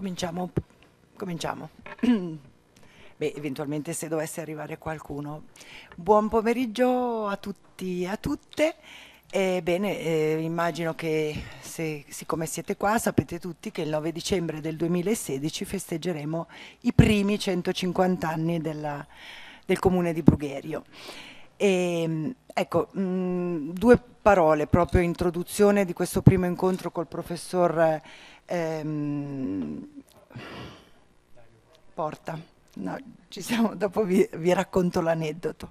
Cominciamo. Cominciamo. Beh, eventualmente se dovesse arrivare qualcuno. Buon pomeriggio a tutti e a tutte. Ebbene, eh, immagino che se, siccome siete qua sapete tutti che il 9 dicembre del 2016 festeggeremo i primi 150 anni della, del comune di Brugherio. E, ehm, ecco, mh, mm, due parole proprio introduzione di questo primo incontro col professor ehm, porta. No, siamo, dopo vi, vi, racconto l'aneddoto.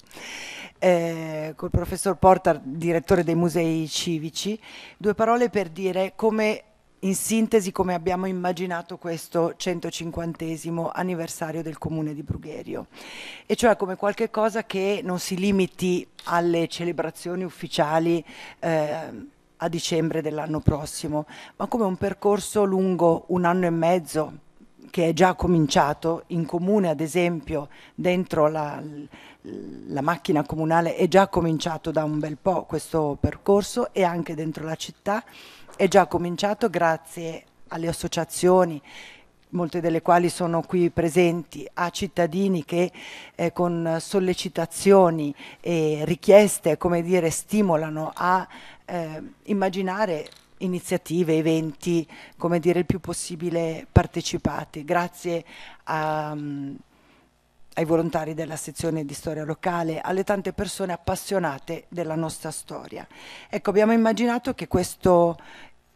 Eh, col professor Porta, direttore dei musei civici, due parole per dire come in sintesi come abbiamo immaginato questo 150 anniversario del comune di Brugherio, e cioè come qualche cosa che non si limiti alle celebrazioni ufficiali. Eh, a dicembre dell'anno prossimo, ma come un percorso lungo un anno e mezzo che è già cominciato in comune, ad esempio, dentro la, la macchina comunale è già cominciato da un bel po' questo percorso e anche dentro la città è già cominciato grazie alle associazioni molte delle quali sono qui presenti, a cittadini che eh, con sollecitazioni e richieste, come dire, stimolano a eh, immaginare iniziative, eventi, come dire, il più possibile partecipati. Grazie a, um, ai volontari della sezione di storia locale, alle tante persone appassionate della nostra storia. Ecco, abbiamo immaginato che questo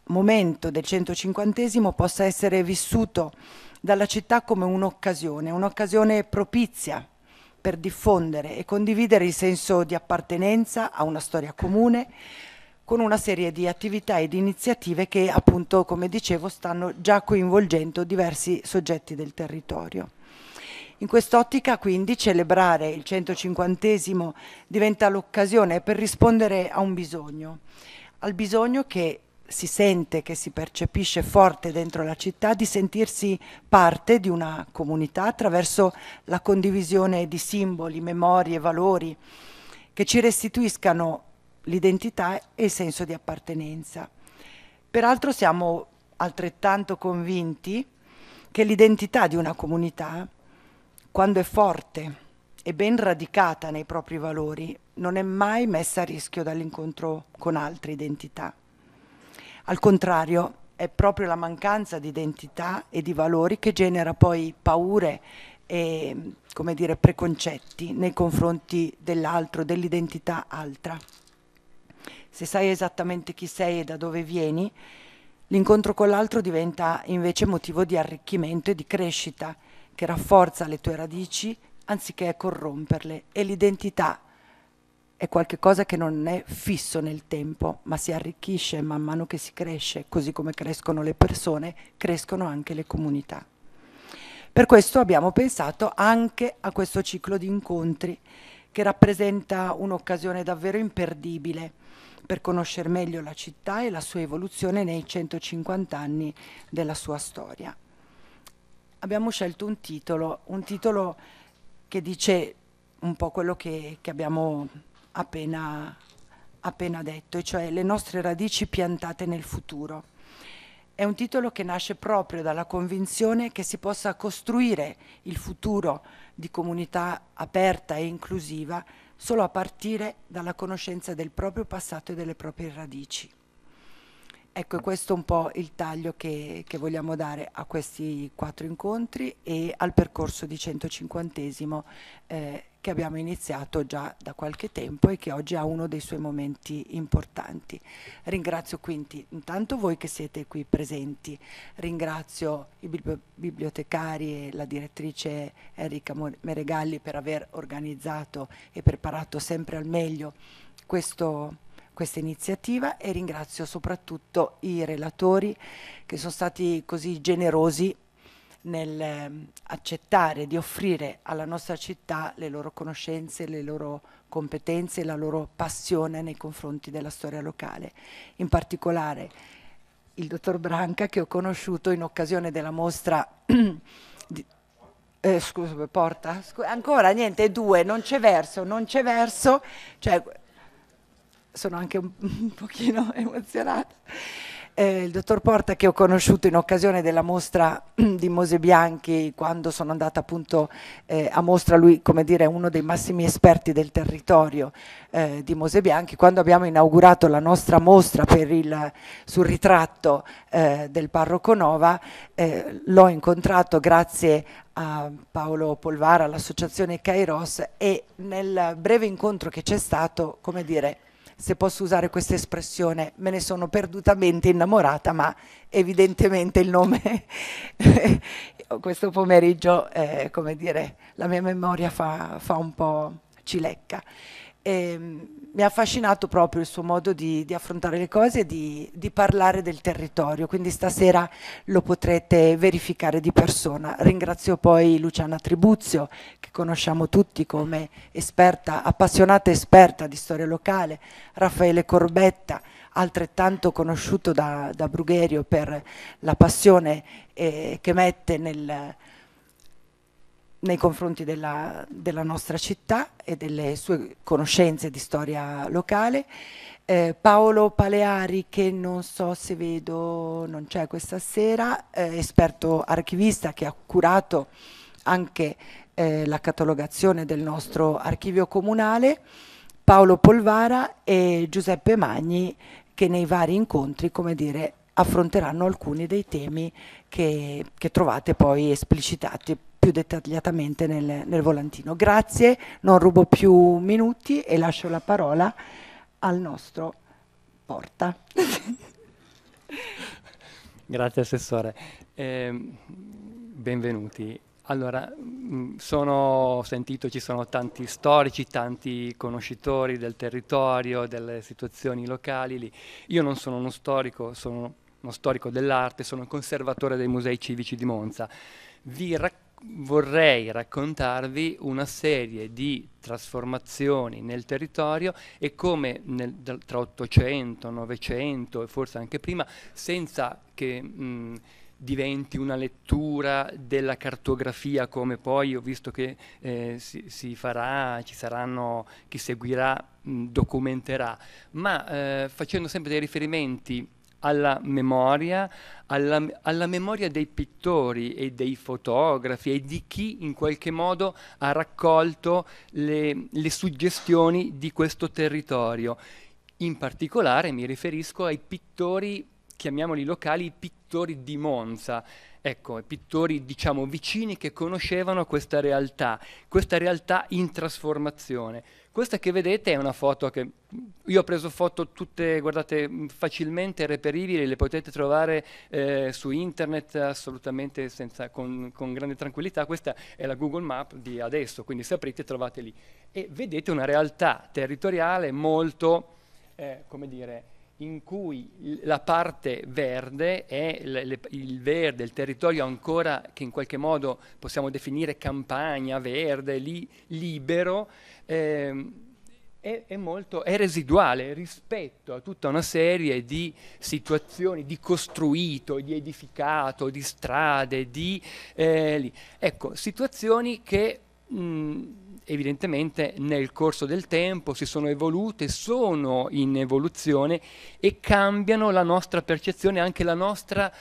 momento del 150 possa essere vissuto dalla città come un'occasione, un'occasione propizia per diffondere e condividere il senso di appartenenza a una storia comune, con una serie di attività e di iniziative che appunto, come dicevo, stanno già coinvolgendo diversi soggetti del territorio. In quest'ottica quindi celebrare il 150 diventa l'occasione per rispondere a un bisogno, al bisogno che si sente, che si percepisce forte dentro la città, di sentirsi parte di una comunità attraverso la condivisione di simboli, memorie, valori che ci restituiscano l'identità e il senso di appartenenza. Peraltro siamo altrettanto convinti che l'identità di una comunità, quando è forte e ben radicata nei propri valori, non è mai messa a rischio dall'incontro con altre identità. Al contrario, è proprio la mancanza di identità e di valori che genera poi paure e come dire, preconcetti nei confronti dell'altro, dell'identità altra se sai esattamente chi sei e da dove vieni, l'incontro con l'altro diventa invece motivo di arricchimento e di crescita, che rafforza le tue radici anziché corromperle e l'identità è qualcosa che non è fisso nel tempo, ma si arricchisce man mano che si cresce, così come crescono le persone, crescono anche le comunità. Per questo abbiamo pensato anche a questo ciclo di incontri che rappresenta un'occasione davvero imperdibile per conoscere meglio la città e la sua evoluzione nei 150 anni della sua storia. Abbiamo scelto un titolo, un titolo che dice un po' quello che, che abbiamo appena, appena detto, e cioè le nostre radici piantate nel futuro. È un titolo che nasce proprio dalla convinzione che si possa costruire il futuro di comunità aperta e inclusiva solo a partire dalla conoscenza del proprio passato e delle proprie radici. Ecco, questo è un po' il taglio che, che vogliamo dare a questi quattro incontri e al percorso di 150 eh, che abbiamo iniziato già da qualche tempo e che oggi ha uno dei suoi momenti importanti. Ringrazio quindi intanto voi che siete qui presenti, ringrazio i bibliotecari e la direttrice Enrica Meregalli per aver organizzato e preparato sempre al meglio questo questa iniziativa e ringrazio soprattutto i relatori che sono stati così generosi nel ehm, accettare di offrire alla nostra città le loro conoscenze, le loro competenze e la loro passione nei confronti della storia locale. In particolare il dottor Branca che ho conosciuto in occasione della mostra di, eh, scusa, porta? Scusa, ancora niente, due, non c'è verso, non c'è verso, cioè sono anche un, un pochino emozionata eh, il dottor Porta che ho conosciuto in occasione della mostra di Mose Bianchi quando sono andata appunto eh, a mostra, lui come dire è uno dei massimi esperti del territorio eh, di Mose Bianchi, quando abbiamo inaugurato la nostra mostra il, sul ritratto eh, del parroco Nova, eh, l'ho incontrato grazie a Paolo Polvara, all'associazione Kairos e nel breve incontro che c'è stato, come dire, se posso usare questa espressione, me ne sono perdutamente innamorata, ma evidentemente il nome questo pomeriggio, eh, come dire, la mia memoria fa, fa un po' cilecca. E, ehm, mi ha affascinato proprio il suo modo di, di affrontare le cose e di, di, parlare del territorio, quindi stasera lo potrete verificare di persona. Ringrazio poi Luciana Tribuzio, che conosciamo tutti come esperta, appassionata esperta di storia locale, Raffaele Corbetta, altrettanto conosciuto da, da Brugherio per la passione eh, che mette nel nei confronti della, della, nostra città e delle sue conoscenze di storia locale. Eh, Paolo Paleari, che non so se vedo, non c'è questa sera, eh, esperto archivista che ha curato anche eh, la catalogazione del nostro archivio comunale, Paolo Polvara e Giuseppe Magni che nei vari incontri, come dire, affronteranno alcuni dei temi che, che trovate poi esplicitati più dettagliatamente nel, nel, volantino. Grazie, non rubo più minuti e lascio la parola al nostro Porta. Grazie Assessore, eh, benvenuti. Allora, mm, sono, sentito ci sono tanti storici, tanti conoscitori del territorio, delle situazioni locali. Io non sono uno storico, sono uno storico dell'arte, sono conservatore dei musei civici di Monza. Vi racconto vorrei raccontarvi una serie di trasformazioni nel territorio e come nel, tra 800, 900 e forse anche prima, senza che mh, diventi una lettura della cartografia come poi ho visto che eh, si, si, farà, ci saranno chi seguirà, mh, documenterà, ma eh, facendo sempre dei riferimenti alla memoria, alla, alla, memoria dei pittori e dei fotografi e di chi in qualche modo ha raccolto le, le suggestioni di questo territorio. In particolare mi riferisco ai pittori, chiamiamoli locali, i pittori di Monza. Ecco, pittori diciamo vicini che conoscevano questa realtà, questa realtà in trasformazione. Questa che vedete è una foto che io ho preso foto tutte, guardate, facilmente reperibili, le potete trovare eh, su internet assolutamente senza, con, con, grande tranquillità. Questa è la Google Map di adesso, quindi se aprite trovate lì. E vedete una realtà territoriale molto, eh, come dire, in cui la parte verde è il, verde, il territorio ancora che in qualche modo possiamo definire campagna verde, li, libero, eh, è, è, molto, è residuale rispetto a tutta una serie di situazioni di costruito, di edificato, di strade, di... Eh, ecco, situazioni che... Mh, evidentemente nel corso del tempo si sono evolute, sono in evoluzione e cambiano la nostra percezione, anche la nostra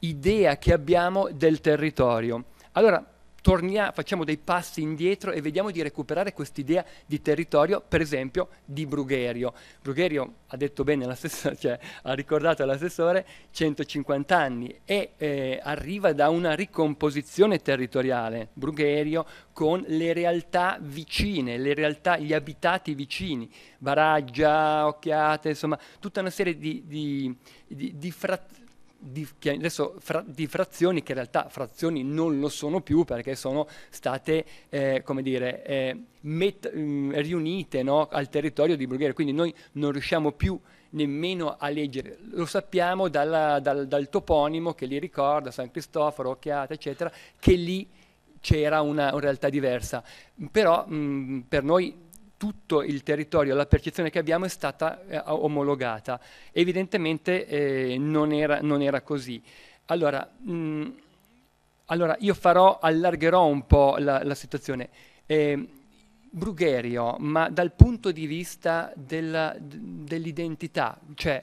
idea che abbiamo del territorio. Allora, tornia, facciamo dei passi indietro e vediamo di recuperare quest'idea di territorio, per esempio di Brugherio. Brugherio ha detto bene, cioè, ha ricordato l'assessore, 150 anni e eh, arriva da una ricomposizione territoriale, Brugherio, con le realtà vicine, le realtà, gli abitati vicini, Baraggia, Occhiate, insomma, tutta una serie di, di, di, di frat- di, adesso, fra, di, frazioni che in realtà frazioni non lo sono più perché sono state eh, come dire, eh, met, mm, riunite no, al territorio di Bulgaria, quindi noi non riusciamo più nemmeno a leggere, lo sappiamo dalla, dal, dal, toponimo che li ricorda, San Cristoforo, Occhiata, eccetera, che lì c'era una, una realtà diversa, però mh, mm, per noi tutto il territorio, la percezione che abbiamo è stata eh, omologata. Evidentemente eh, non, era, non, era, così. Allora, mh, mm, allora io farò, allargherò un po' la, la situazione. Eh, Brugherio, ma dal punto di vista dell'identità, cioè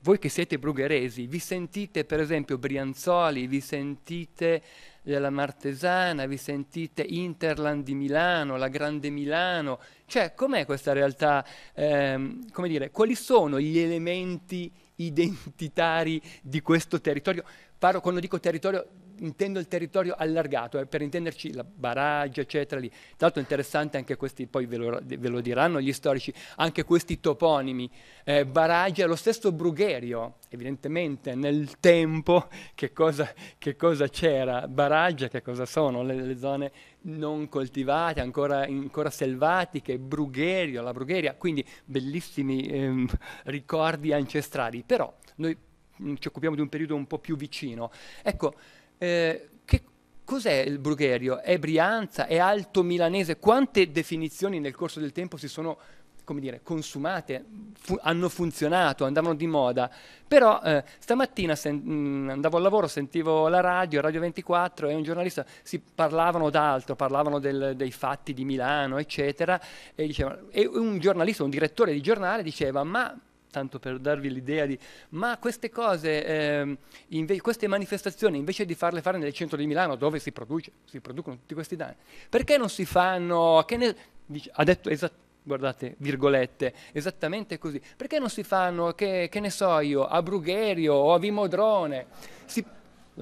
voi che siete brugheresi, vi sentite per esempio Brianzoli, vi sentite della Martesana, vi sentite Interland di Milano, la Grande Milano, cioè com'è questa realtà, ehm, come dire, quali sono gli elementi identitari di questo territorio? Parlo, quando dico territorio intendo il territorio allargato, eh, per intenderci la Baraggia, eccetera. Lì. Tra l'altro interessante anche questi, poi ve lo, ve lo, diranno gli storici, anche questi toponimi. Eh, Baraggia, lo stesso Brugherio, evidentemente nel tempo che cosa, che cosa c'era? Baraggia, che cosa sono? Le, le zone non coltivate, ancora, ancora, selvatiche, Brugherio, la Brugheria, quindi bellissimi ehm, ricordi ancestrali. Però noi mm, ci occupiamo di un periodo un po' più vicino. Ecco, eh, che cos'è il Brugherio? È Brianza? È Alto Milanese? Quante definizioni nel corso del tempo si sono come dire, consumate, fu- hanno funzionato, andavano di moda. Però eh, stamattina sen- mm, andavo al lavoro, sentivo la radio, Radio 24 e un giornalista si parlavano d'altro, parlavano del, dei fatti di Milano, eccetera, e, diceva, e un giornalista, un direttore di giornale diceva, ma tanto per darvi l'idea di, ma queste cose, eh, inve- queste manifestazioni, invece di farle fare nel centro di Milano, dove si, produce, si producono tutti questi danni, perché non si fanno, ne, dice, ha detto esattamente, guardate, virgolette, esattamente così, perché non si fanno, che, che ne so io, a Brugherio o a Vimodrone? Si, sì.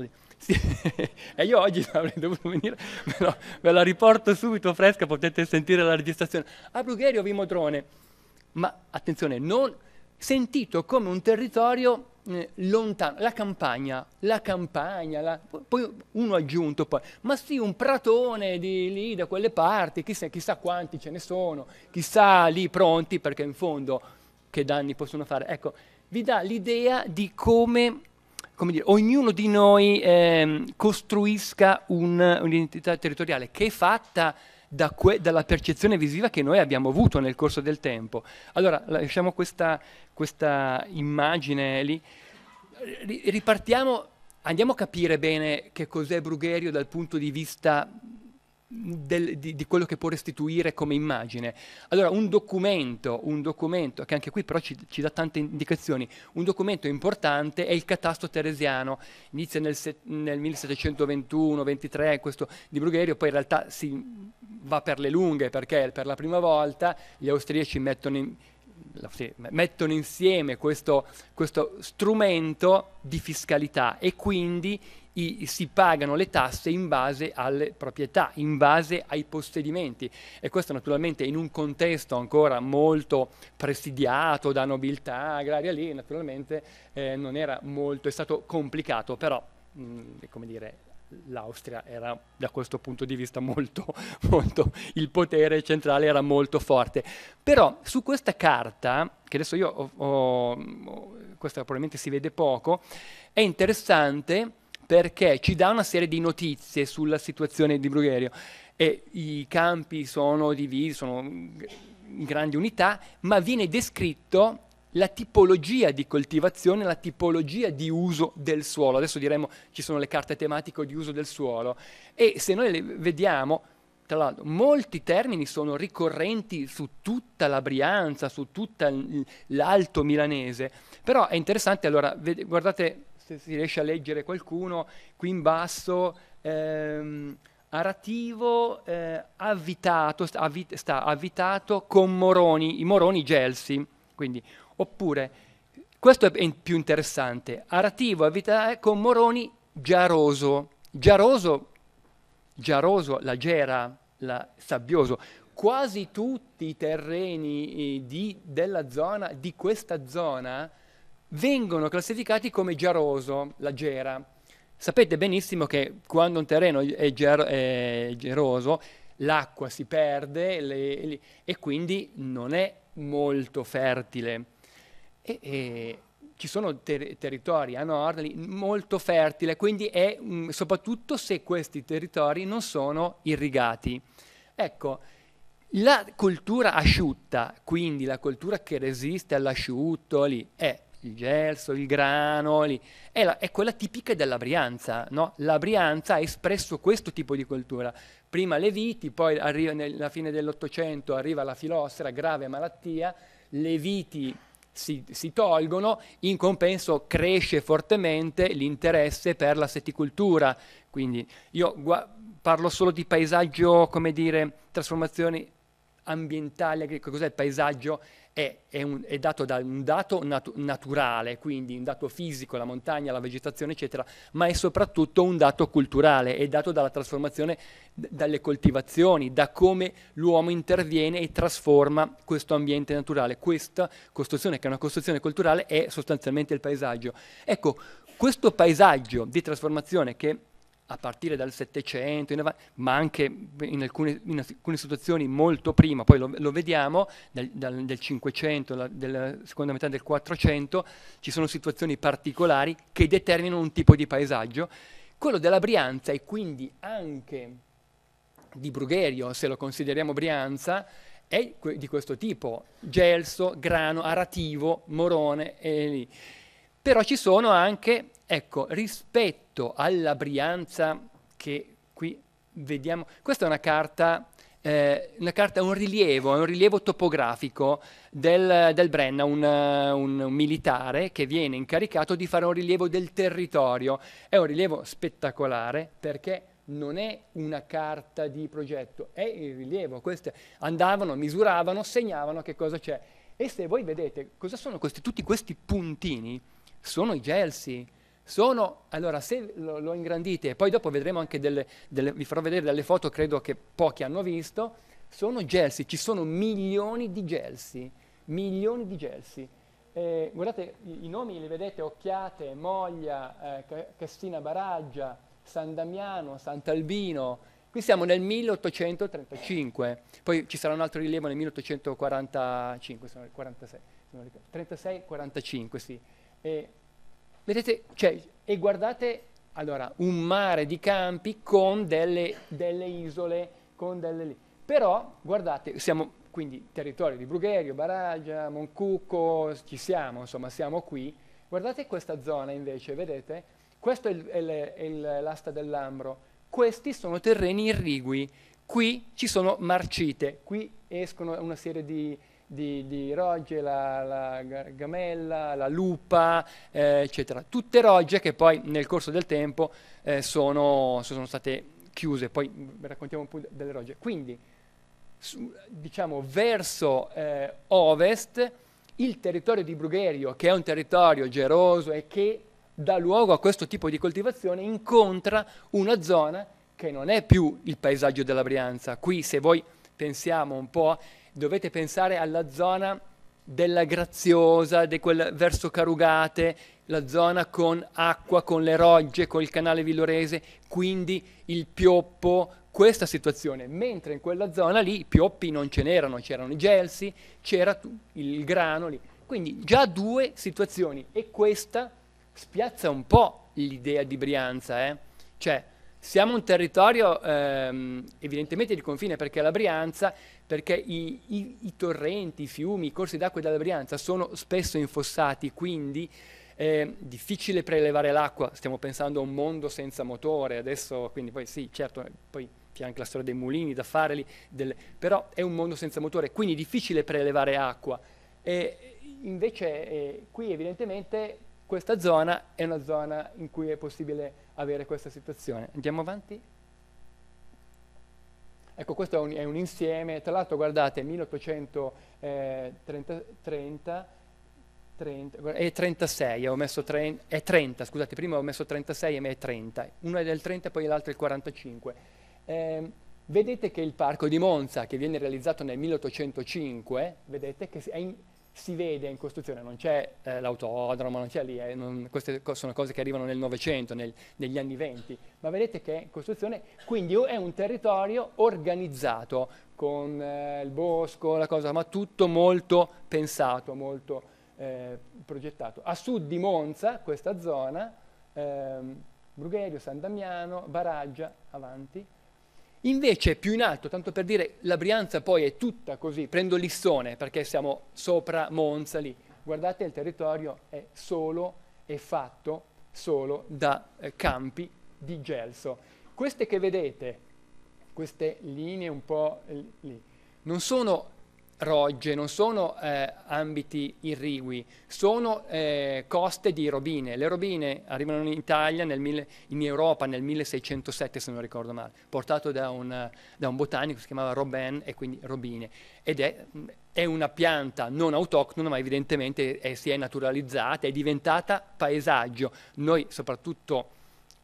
e io oggi avrei dovuto venire, ve, lo, ve, la riporto subito fresca, potete sentire la registrazione. A Brugherio o Vimodrone, ma attenzione, non sentito come un territorio eh, lontano, la campagna, la campagna, la... poi uno ha aggiunto poi, ma sì un pratone di lì, da quelle parti, chissà, chissà quanti ce ne sono, chissà lì pronti, perché in fondo che danni possono fare. Ecco, vi dà l'idea di come, come dire, ognuno di noi eh, costruisca un, un'identità territoriale che è fatta da que, dalla percezione visiva che noi abbiamo avuto nel corso del tempo. Allora, lasciamo questa, questa immagine lì, ripartiamo, andiamo a capire bene che cos'è Brugherio dal punto di vista del, di, di, quello che può restituire come immagine. Allora, un documento, un documento che anche qui però ci, ci dà tante indicazioni, un documento importante è il catasto teresiano, inizia nel, nel 1721-23 questo di Brugherio, poi in realtà si va per le lunghe perché per la prima volta gli austriaci mettono in, mettono insieme questo, questo, strumento di fiscalità e quindi i, si pagano le tasse in base alle proprietà, in base ai possedimenti e questo naturalmente in un contesto ancora molto presidiato da nobiltà agraria lì naturalmente eh, non era molto, è stato complicato però mh, mm, come dire l'Austria era da questo punto di vista molto, molto, il potere centrale era molto forte. Però su questa carta, che adesso io ho, ho questa probabilmente si vede poco, è interessante perché ci dà una serie di notizie sulla situazione di Brugherio. E I campi sono divisi, sono in grandi unità, ma viene descritto la tipologia di coltivazione, la tipologia di uso del suolo. Adesso diremo ci sono le carte tematiche di uso del suolo e se noi le vediamo, tra l'altro, molti termini sono ricorrenti su tutta la Brianza, su tutto l'Alto Milanese, però è interessante, allora, guardate se si riesce a leggere qualcuno, qui in basso, ehm, arativo, eh, avvitato, sta, avvit, sta avvitato con moroni, i moroni gelsi. Quindi, oppure, questo è più interessante, arativo, avvitato eh, con moroni giaroso. Giaroso, giaroso, la gera, la sabbioso. Quasi tutti i terreni eh, di, della zona, di questa zona, vengono classificati come geroso, la gera. Sapete benissimo che quando un terreno è, ger- è geroso, l'acqua si perde le, le, e quindi non è molto fertile. E, e ci sono ter- territori a nord molto fertile, quindi è mh, soprattutto se questi territori non sono irrigati. Ecco, la coltura asciutta, quindi la coltura che resiste all'asciutto lì, è il gelso, il grano, è, la, è, quella tipica della Brianza. No? La Brianza ha espresso questo tipo di coltura. Prima le viti, poi alla fine dell'Ottocento arriva la filossera, grave malattia, le viti si, si, tolgono, in compenso cresce fortemente l'interesse per la seticoltura. Quindi io gua- parlo solo di paesaggio, come dire, trasformazioni ambientali, cos'è il paesaggio? è, è, un, è dato da un dato nat- naturale, quindi un dato fisico, la montagna, la vegetazione, eccetera, ma è soprattutto un dato culturale, è dato dalla trasformazione, d- dalle coltivazioni, da come l'uomo interviene e trasforma questo ambiente naturale. Questa costruzione, che è una costruzione culturale, è sostanzialmente il paesaggio. Ecco, questo paesaggio di trasformazione che a partire dal Settecento, ma anche in alcune, in alcune, situazioni molto prima, poi lo, lo vediamo, dal, dal, del Cinquecento, della seconda metà del 400, ci sono situazioni particolari che determinano un tipo di paesaggio. Quello della Brianza e quindi anche di Brugherio, se lo consideriamo Brianza, è di questo tipo, gelso, grano, arativo, morone e lì. Però ci sono anche, ecco, rispetto alla Brianza che qui vediamo, questa è una carta, eh, una carta un rilievo, un rilievo topografico del, del Brenna, un, un, militare che viene incaricato di fare un rilievo del territorio. È un rilievo spettacolare perché non è una carta di progetto, è il rilievo. Queste andavano, misuravano, segnavano che cosa c'è. E se voi vedete cosa sono questi, tutti questi puntini, sono i gelsi. Sono, allora, se lo, lo ingrandite, e poi dopo vedremo anche delle, delle, vi farò vedere delle foto, credo che pochi hanno visto, sono gelsi, ci sono milioni di gelsi, milioni di gelsi. Eh, guardate, i, i, nomi li vedete, Occhiate, Moglia, eh, Castina Baraggia, San Damiano, Sant'Albino, Qui siamo nel 1835, poi ci sarà un altro rilievo nel 1845, 46, 36, 45, sì. E, vedete, cioè, e guardate allora, un mare di campi con delle, delle isole, con delle... Però, guardate, siamo quindi territorio di Brugherio, Baragia, Moncucco, ci siamo, insomma, siamo qui. Guardate questa zona invece, vedete? Questo è, il, è, il, è l'asta dell'Ambro. Questi sono terreni irrigui. Qui ci sono marcite, qui escono una serie di, di, di rogge, la, la, gamella, la lupa, eh, eccetera. Tutte rogge che poi nel corso del tempo eh, sono, sono, state chiuse, poi raccontiamo un po' delle rogge. Quindi, su, diciamo, verso eh, ovest, il territorio di Brugherio, che è un territorio geroso e che dà luogo a questo tipo di coltivazione, incontra una zona che non è più il paesaggio della Brianza. Qui, se voi pensiamo un po' dovete pensare alla zona della graziosa, di quel verso Carugate, la zona con acqua, con le rogge, col canale villorese, quindi il pioppo, questa situazione, mentre in quella zona lì i pioppi non ce n'erano, c'erano i gelsi, c'era il grano lì. Quindi già due situazioni e questa spiazza un po' l'idea di Brianza, eh? cioè siamo un territorio ehm, evidentemente di confine perché la Brianza perché i, i, i torrenti, i fiumi, i corsi d'acqua della Brianza sono spesso infossati, quindi è difficile prelevare l'acqua, stiamo pensando a un mondo senza motore, adesso quindi poi sì, certo, poi c'è anche la storia dei mulini da fare lì, del, però è un mondo senza motore, quindi è difficile prelevare acqua. E invece eh, qui evidentemente questa zona è una zona in cui è possibile avere questa situazione. Andiamo avanti? Ecco, questo è un, è un insieme, tra l'altro guardate, 1830 30, è 36, ho messo tre, è 30, scusate, prima ho messo 36 me è 30, uno è del 30 e poi l'altro è il 45. Eh, vedete che il parco di Monza, che viene realizzato nel 1805, vedete che è in, si vede in costruzione, non c'è eh, l'autodromo, non c'è lì, eh, non, queste co sono cose che arrivano nel Novecento, negli anni Venti, ma vedete che è in costruzione quindi è un territorio organizzato con eh, il bosco, la cosa, ma tutto molto pensato, molto eh, progettato. A sud di Monza, questa zona, ehm, Brugherio, San Damiano, Baraggia, avanti, Invece più in alto, tanto per dire, la Brianza poi è tutta così, prendo Lissone perché siamo sopra Monza lì. Guardate, il territorio è solo, è fatto solo da eh, campi di gelso. Queste che vedete, queste linee un po' lì, non sono rogge, non sono eh, ambiti irrigui, sono eh, coste di robine. Le robine arrivano in Italia, mille, in Europa nel 1607 se non ricordo male, portato da un, da un botanico che si chiamava Robin e quindi robine. Ed è, è una pianta non autoctona ma evidentemente è, si è naturalizzata, è diventata paesaggio. Noi soprattutto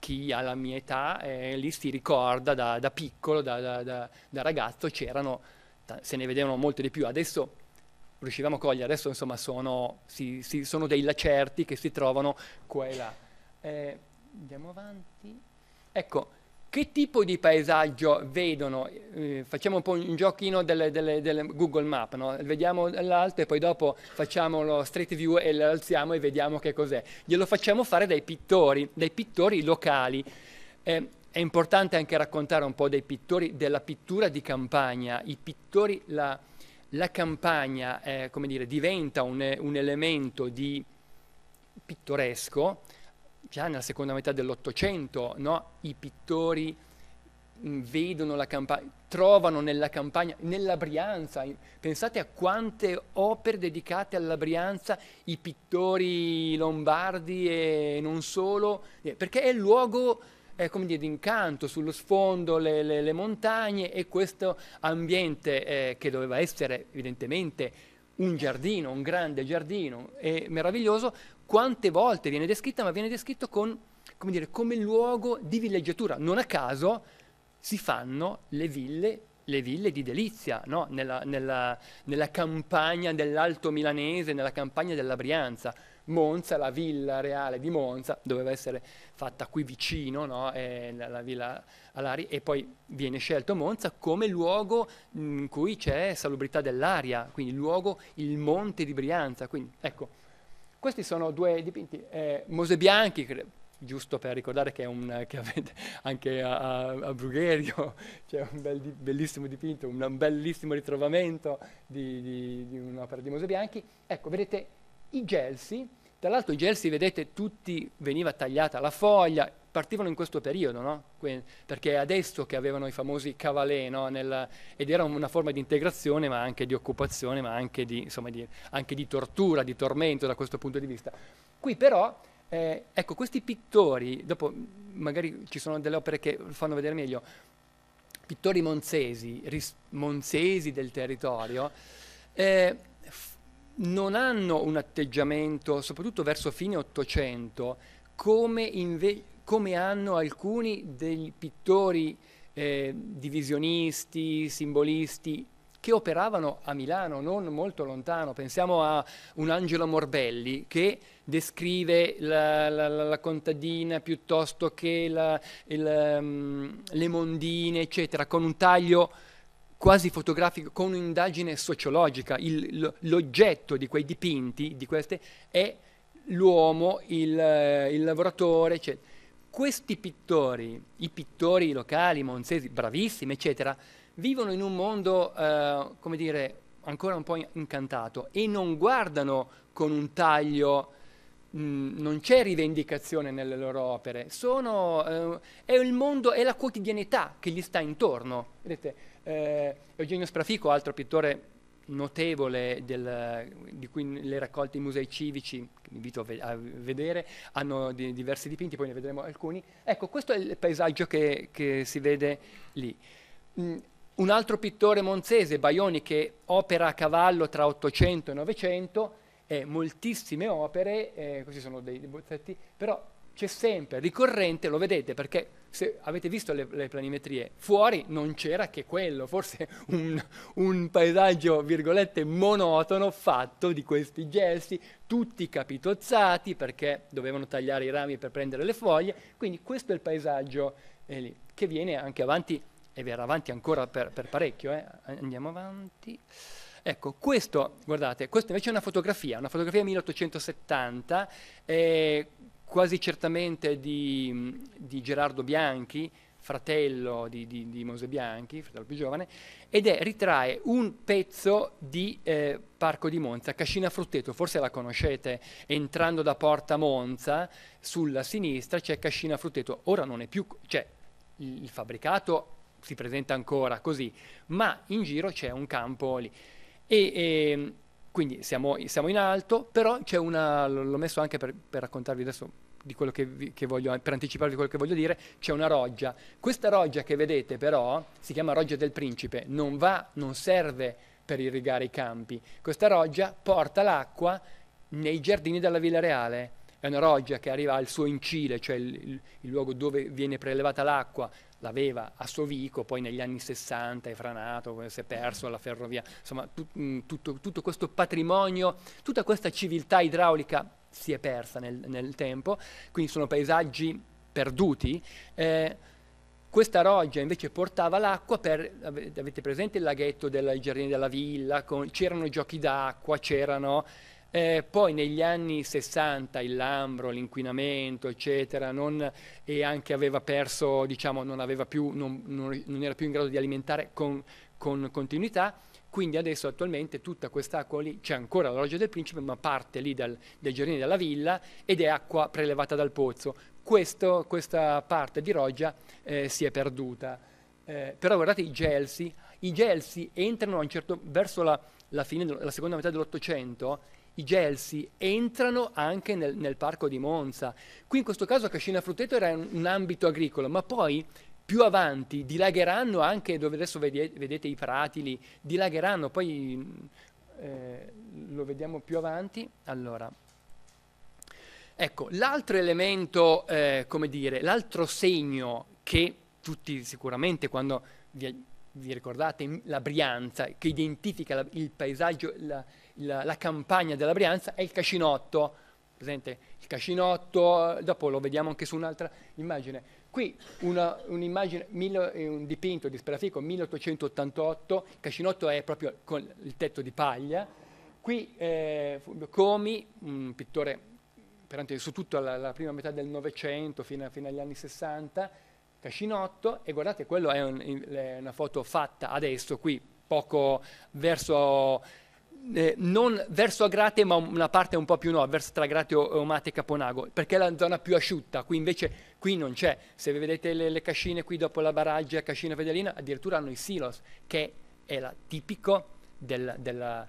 chi ha la mia età eh, lì si ricorda da, da piccolo, da, da, da ragazzo, c'erano se ne vedevano molto di più. Adesso riuscivamo a cogliere, adesso insomma sono, si, si, sono dei lacerti che si trovano qua e là. Eh, andiamo avanti. Ecco, che tipo di paesaggio vedono? Eh, facciamo un po' un giochino delle, delle, delle Google Map, no? vediamo l'alto e poi dopo facciamo lo street view e lo alziamo e vediamo che cos'è. Glielo facciamo fare dai pittori, dai pittori locali. Eh, è importante anche raccontare un po' dei pittori, della pittura di campagna. I pittori, la, la campagna, eh, come dire, diventa un, un elemento di pittoresco, già nella seconda metà dell'Ottocento, no? i pittori mm, vedono la campagna, trovano nella campagna, nella Brianza, pensate a quante opere dedicate alla Brianza i pittori lombardi e non solo, eh, perché è il luogo eh, come dire, d'incanto sullo sfondo, le, le, le, montagne e questo ambiente eh, che doveva essere evidentemente un giardino, un grande giardino è meraviglioso, quante volte viene descritta, ma viene descritto con, come, dire, come luogo di villeggiatura. Non a caso si fanno le ville le ville di delizia, no? nella, nella, nella campagna dell'Alto Milanese, nella campagna della Brianza. Monza, la villa reale di Monza, doveva essere fatta qui vicino, no? eh, la, la, villa all'Ari, e poi viene scelto Monza come luogo in cui c'è salubrità dell'aria, quindi il luogo, il monte di Brianza. Quindi, ecco, questi sono due dipinti. Eh, Mose Bianchi, credo, giusto per ricordare che, è un, che anche a, a Brugherio c'è un bel, bellissimo dipinto, un bellissimo ritrovamento di, di, di un'opera di Mose Bianchi. Ecco, vedete i gelsi tra l'altro i gelsi, vedete, tutti veniva tagliata la foglia, partivano in questo periodo, no? que- perché è adesso che avevano i famosi cavalè, no? Nel, ed era una forma di integrazione, ma anche di occupazione, ma anche di, insomma, di, anche di tortura, di tormento da questo punto di vista. Qui però, eh, ecco, questi pittori, dopo magari ci sono delle opere che fanno vedere meglio, pittori monzesi, ris- monzesi del territorio, eh, non hanno un atteggiamento, soprattutto verso fine Ottocento, come, come hanno alcuni dei pittori eh, divisionisti, simbolisti che operavano a Milano, non molto lontano. Pensiamo a un Angelo Morbelli che descrive la, la, la contadina piuttosto che la, il, um, le mondine, eccetera, con un taglio quasi fotografico, con un'indagine sociologica. Il, l'oggetto di quei dipinti, di queste, è l'uomo, il, eh, il lavoratore, eccetera. Questi pittori, i pittori locali, monzesi, bravissimi, eccetera, vivono in un mondo, eh, come dire, ancora un po' incantato e non guardano con un taglio, mh, mm, non c'è rivendicazione nelle loro opere, sono, eh, è il mondo, è la quotidianità che gli sta intorno. Vedete, eh, Eugenio Sprafico, altro pittore notevole del, di cui le raccolte i musei civici, che vi invito a, ve- a vedere, hanno di, diversi dipinti, poi ne vedremo alcuni. Ecco, questo è il paesaggio che, che si vede lì. Mm, un altro pittore monzese, Baioni, che opera a cavallo tra 800 e 900, eh, moltissime opere, eh, questi sono dei bozzetti, però c'è sempre ricorrente, lo vedete perché se avete visto le, le, planimetrie, fuori non c'era che quello, forse un, un, paesaggio, virgolette, monotono fatto di questi gesti, tutti capitozzati perché dovevano tagliare i rami per prendere le foglie, quindi questo è il paesaggio eh, lì, che viene anche avanti, e verrà avanti ancora per, per parecchio, eh. andiamo avanti. Ecco, questo, guardate, questa invece è una fotografia, una fotografia 1870, eh, quasi certamente di, di Gerardo Bianchi, fratello di, di, di, Mose Bianchi, fratello più giovane, ed è, ritrae un pezzo di eh, Parco di Monza, Cascina Frutteto, forse la conoscete, entrando da Porta Monza, sulla sinistra c'è Cascina Frutteto, ora non è più, cioè il fabbricato si presenta ancora così, ma in giro c'è un campo lì. E, e, ehm, quindi siamo, siamo in alto, però c'è una, l'ho messo anche per, per raccontarvi adesso di quello che, vi, che voglio, per anticiparvi quello che voglio dire, c'è una roggia. Questa roggia che vedete però si chiama roggia del principe, non va, non serve per irrigare i campi. Questa roggia porta l'acqua nei giardini della Villa Reale è una roggia che arriva al suo incile, cioè il, il, il luogo dove viene prelevata l'acqua, l'aveva a Sovico, poi negli anni 60 è franato, eh, si è perso alla ferrovia, insomma tu, mm, tutto, tutto, questo patrimonio, tutta questa civiltà idraulica si è persa nel, nel tempo, quindi sono paesaggi perduti. Eh, questa roggia invece portava l'acqua per, avete presente il laghetto dei giardini della villa, con, c'erano giochi d'acqua, c'erano eh, poi negli anni 60 il lambro, l'inquinamento, eccetera, non, e anche aveva perso, diciamo, non, aveva più, non, non era più in grado di alimentare con, con continuità. Quindi adesso attualmente tutta quest'acqua lì c'è ancora la loggia del principe, ma parte lì dal, dai giardini della villa ed è acqua prelevata dal pozzo. Questo, questa parte di roggia eh, si è perduta. Eh, però guardate i gelsi, i gelsi entrano certo, verso la, la, fine, la seconda metà dell'Ottocento i gelsi entrano anche nel, nel parco di Monza. Qui in questo caso Cascina Frutteto era un, un ambito agricolo, ma poi più avanti dilagheranno anche dove adesso vedete, vedete i pratili, dilagheranno, poi eh, lo vediamo più avanti. Allora, ecco, l'altro elemento, eh, come dire, l'altro segno che tutti sicuramente quando vi, vi ricordate la Brianza, che identifica la, il paesaggio, la, la, la campagna della Brianza è il Cascinotto, presente il Cascinotto, dopo lo vediamo anche su un'altra immagine. Qui un'immagine, milo, eh, un dipinto di Sperafico, 1888, il Cascinotto è proprio con il tetto di paglia. Qui eh, Comi, un pittore perante, su tutta la, la, prima metà del Novecento fino, fino, agli anni 60, Cascinotto, e guardate, quella è, un, è una foto fatta adesso, qui, poco verso eh, non verso Agrate ma una parte un po' più nord, verso tra Agrate, Omate e Caponago, perché è la zona più asciutta, qui invece qui non c'è. Se vedete le, le cascine qui dopo la baraggia, Cascina Fedelina, addirittura hanno i silos, che è la, tipico del, della,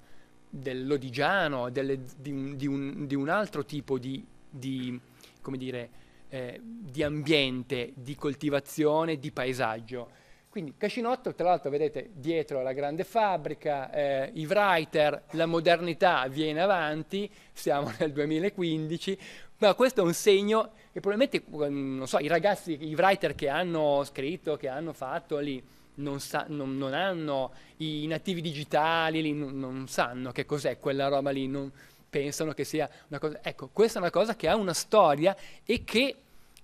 dell'Odigiano, delle, di, un, di, un, di, un, altro tipo di, di come dire, eh, di ambiente, di coltivazione, di paesaggio. Quindi Cascinotto, tra l'altro vedete dietro la grande fabbrica, eh, i writer, la modernità viene avanti, siamo nel 2015, ma questo è un segno che probabilmente, mm, non so, i ragazzi, i writer che hanno scritto, che hanno fatto lì, non, sa, non, non hanno, i nativi digitali lì non, non sanno che cos'è quella roba lì, non pensano che sia una cosa... Ecco, questa è una cosa che ha una storia e che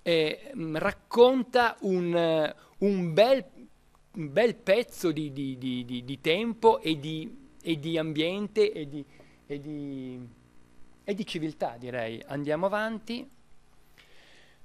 eh, racconta un, un bel bel pezzo di, di, di, di tempo e di, e ambiente e, e, e di civiltà, direi. Andiamo avanti.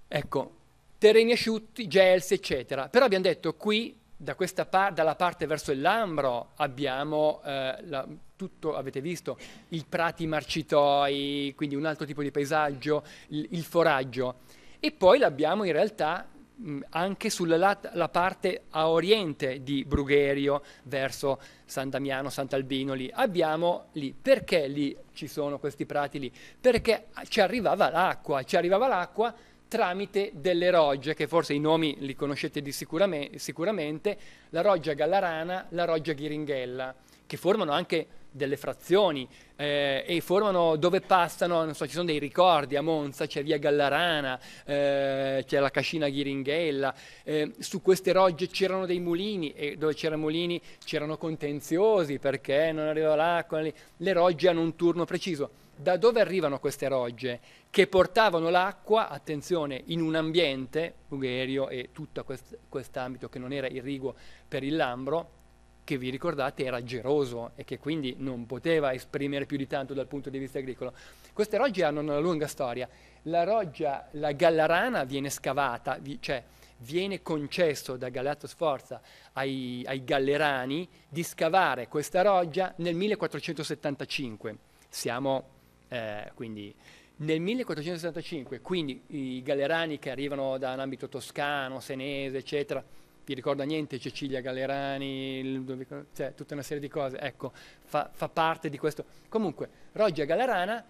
Ecco, terreni asciutti, gels, eccetera. Però abbiamo detto qui da par- dalla parte verso il Lambro abbiamo eh, la, tutto, avete visto, i prati marcitoi, quindi un altro tipo di paesaggio, il, il foraggio. E poi l'abbiamo in realtà Mm, anche sulla parte a oriente di Brugherio verso San Damiano, Sant'Albino lì. Abbiamo lì, perché lì ci sono questi prati lì? Perché ci arrivava l'acqua, ci arrivava l'acqua tramite delle rogge, che forse i nomi li conoscete sicuramente, sicuramente, la roggia Gallarana, la roggia Ghiringhella che formano anche delle frazioni eh, e formano dove passano, non so, ci sono dei ricordi, a Monza c'è via Gallarana, eh, c'è la Cascina Ghiringhella, eh, su queste rogge c'erano dei mulini e dove c'erano mulini c'erano contenziosi perché non arrivava l'acqua, le rogge hanno un turno preciso. Da dove arrivano queste rogge? Che portavano l'acqua, attenzione, in un ambiente, Ugherio e tutto quest'ambito che non era irriguo per il Lambro, che vi ricordate era geroso e che quindi non poteva esprimere più di tanto dal punto di vista agricolo. Queste rogge hanno una lunga storia. La roggia, la gallarana viene scavata, vi, cioè viene concesso da Galeazzo Sforza ai, ai gallerani di scavare questa roggia nel 1475. Siamo eh, quindi nel 1475, quindi i gallerani che arrivano da un ambito toscano, senese, eccetera, vi ricorda niente Cecilia Gallerani, Ludovico, cioè tutta una serie di cose, ecco, fa, fa parte di questo. Comunque, Roggia Gallerana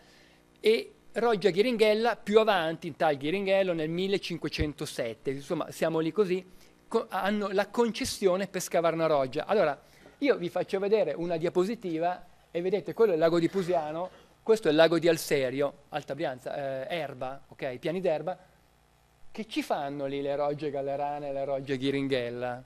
e Roggia Ghiringhella più avanti in tal Ghiringhello nel 1507, insomma siamo lì così, co- hanno la concessione per scavare una roggia. Allora, io vi faccio vedere una diapositiva e vedete, quello è il lago di Pusiano, questo è il lago di Alserio, Alta Brianza, eh, Erba, ok, piani d'erba, che ci fanno lì le rogge gallerane e le rogge Ghiringhella?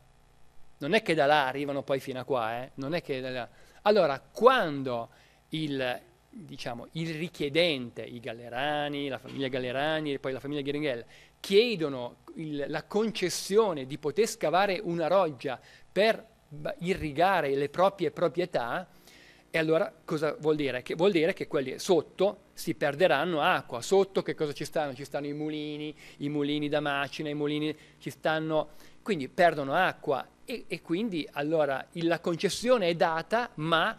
Non è che da là arrivano poi fino a qua, eh? non è che da là. Allora, quando il, diciamo, il richiedente, i Gallerani, la famiglia Gallerani e poi la famiglia Ghiringhella, chiedono il, la concessione di poter scavare una roggia per irrigare le proprie proprietà, e allora cosa vuol dire? Che vuol dire che quelli sotto si perderanno acqua. Sotto che cosa ci stanno? Ci stanno i mulini, i mulini da macina, i mulini ci stanno... Quindi perdono acqua e, e quindi allora la concessione è data, ma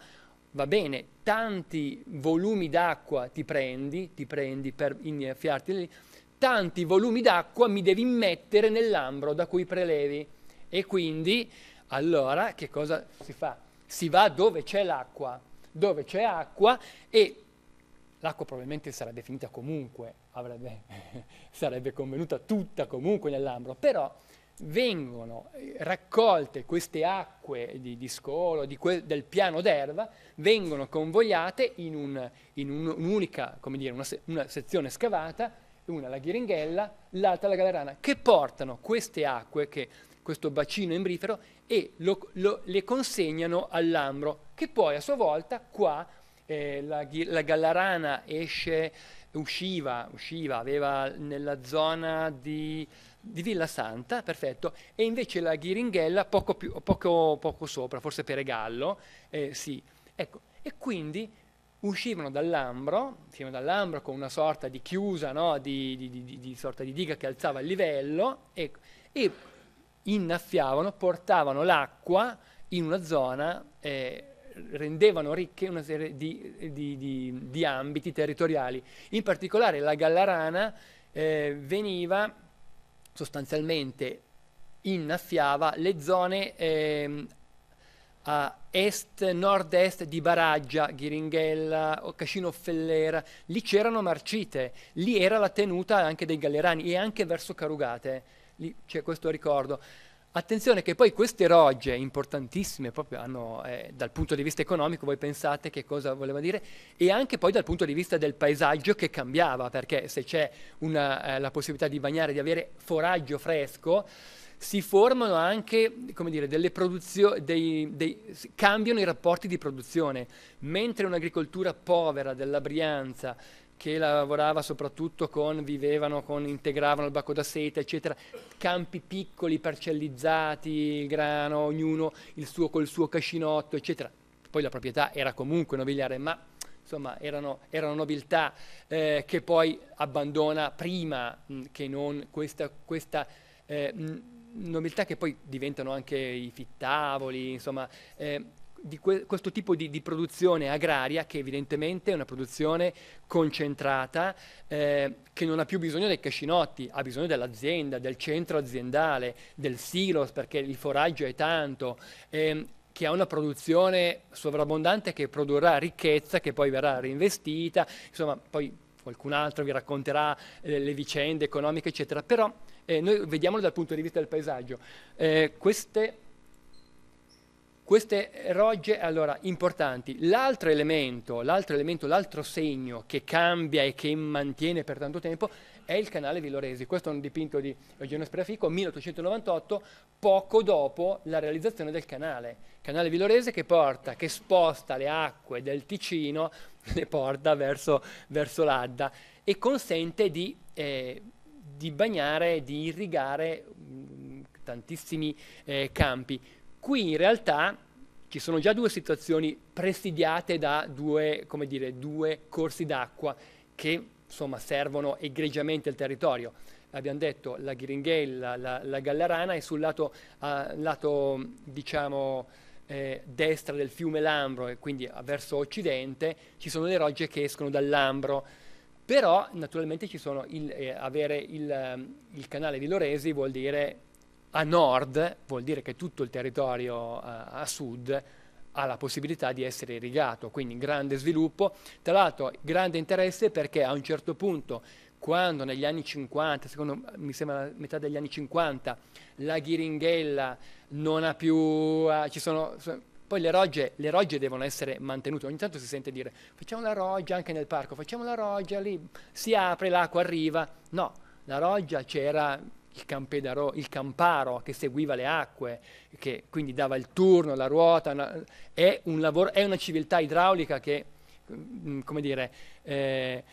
va bene, tanti volumi d'acqua ti prendi, ti prendi per innaffiarti lì, tanti volumi d'acqua mi devi mettere nell'ambro da cui prelevi. E quindi allora che cosa si fa? si va dove c'è l'acqua, dove c'è acqua e l'acqua probabilmente sarebbe finita comunque, avrebbe, sarebbe convenuta tutta comunque nell'ambro, però vengono eh, raccolte queste acque di, di scolo, di que, del piano d'erba, vengono convogliate in, un, in un, un'unica, come dire, una, una sezione scavata, una la ghiringhella, l'altra la galerana, che portano queste acque che questo bacino embrifero e lo, lo, le consegnano all'ambro, che poi a sua volta qua eh, la, la, Gallarana esce, usciva, usciva, aveva nella zona di, di, Villa Santa, perfetto, e invece la Ghiringhella poco, più, poco, poco sopra, forse Peregallo, eh, sì. Ecco, e quindi uscivano dall'ambro, uscivano dall'ambro con una sorta di chiusa, no? di, di, di, sorta di diga che alzava il livello ecco, e, e innaffiavano, portavano l'acqua in una zona, eh, rendevano ricche una serie di, di, di, di, ambiti territoriali. In particolare la Gallarana eh, veniva sostanzialmente innaffiava le zone eh, a est, nord-est di Baraggia, Ghiringhella, Cascino Fellera, lì c'erano marcite, lì era la tenuta anche dei gallerani e anche verso Carugate lì c'è questo ricordo. Attenzione che poi queste rogge importantissime proprio hanno, eh, dal punto di vista economico, voi pensate che cosa voleva dire, e anche poi dal punto di vista del paesaggio che cambiava, perché se c'è una, eh, la possibilità di bagnare, di avere foraggio fresco, si formano anche, come dire, delle produzioni, dei, dei, cambiano i rapporti di produzione, mentre un'agricoltura povera della Brianza che lavorava soprattutto con, vivevano con, integravano il bacco da seta, eccetera, campi piccoli, parcellizzati, il grano, ognuno il suo, col suo cascinotto, eccetera. Poi la proprietà era comunque nobiliare, ma insomma erano, erano nobiltà eh, che poi abbandona prima mh, che non questa, questa eh, mh, nobiltà che poi diventano anche i fittavoli, insomma... Eh, di que- questo tipo di, di, produzione agraria che evidentemente è una produzione concentrata eh, che non ha più bisogno dei cascinotti, ha bisogno dell'azienda, del centro aziendale, del silos perché il foraggio è tanto, ehm, che ha una produzione sovrabbondante che produrrà ricchezza che poi verrà reinvestita, insomma poi qualcun altro vi racconterà eh, le vicende economiche eccetera, però eh, noi vediamolo dal punto di vista del paesaggio. Eh, queste queste rogge, allora, importanti. L'altro elemento, l'altro elemento, l'altro segno che cambia e che mantiene per tanto tempo è il canale Viloresi. Questo è un dipinto di Eugenio Sperafico, 1898, poco dopo la realizzazione del canale. Canale Villorese che porta, che sposta le acque del Ticino, le porta verso, verso l'Adda e consente di, eh, di bagnare, di irrigare mh, mm, tantissimi eh, campi Qui in realtà ci sono già due situazioni presidiate da due, dire, due corsi d'acqua che insomma, servono egregiamente il territorio. Abbiamo detto la Ghiringhella, la, la Gallarana e sul lato, uh, lato diciamo, eh, destra del fiume Lambro e quindi verso occidente ci sono le rocce che escono dall'Ambro. Però naturalmente il, eh, avere il, ehm, il canale di Loresi vuol dire a nord vuol dire che tutto il territorio eh, a, sud ha la possibilità di essere irrigato, quindi grande sviluppo, tra l'altro grande interesse perché a un certo punto quando negli anni 50, secondo mi sembra metà degli anni 50, la ghiringhella non ha più, uh, ci sono, poi le rogge, le rogge, devono essere mantenute, ogni tanto si sente dire facciamo la roggia anche nel parco, facciamo la roggia lì, si apre, l'acqua arriva, no, la roggia c'era il, campedaro, il camparo che seguiva le acque, che quindi dava il turno, la ruota, una, è, un lavoro, è, una civiltà idraulica che, mm, come dire, eh,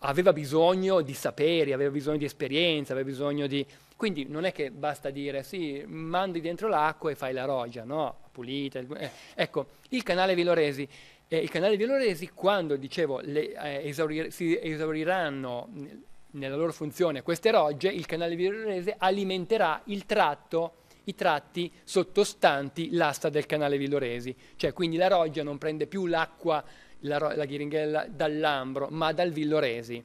aveva bisogno di saperi, aveva bisogno di esperienza, aveva bisogno di... Quindi non è che basta dire sì, mandi dentro l'acqua e fai la roggia, no, pulita. Eh. Ecco, il canale Viloresi, eh, il canale Viloresi quando, dicevo, le, eh, esauri, si esauriranno nella loro funzione queste rogge, il canale villornese alimenterà tratto, i tratti sottostanti l'asta del canale villoresi, cioè quindi la roggia non prende più l'acqua, la, la ghiringhella dall'Ambro, ma dal villoresi.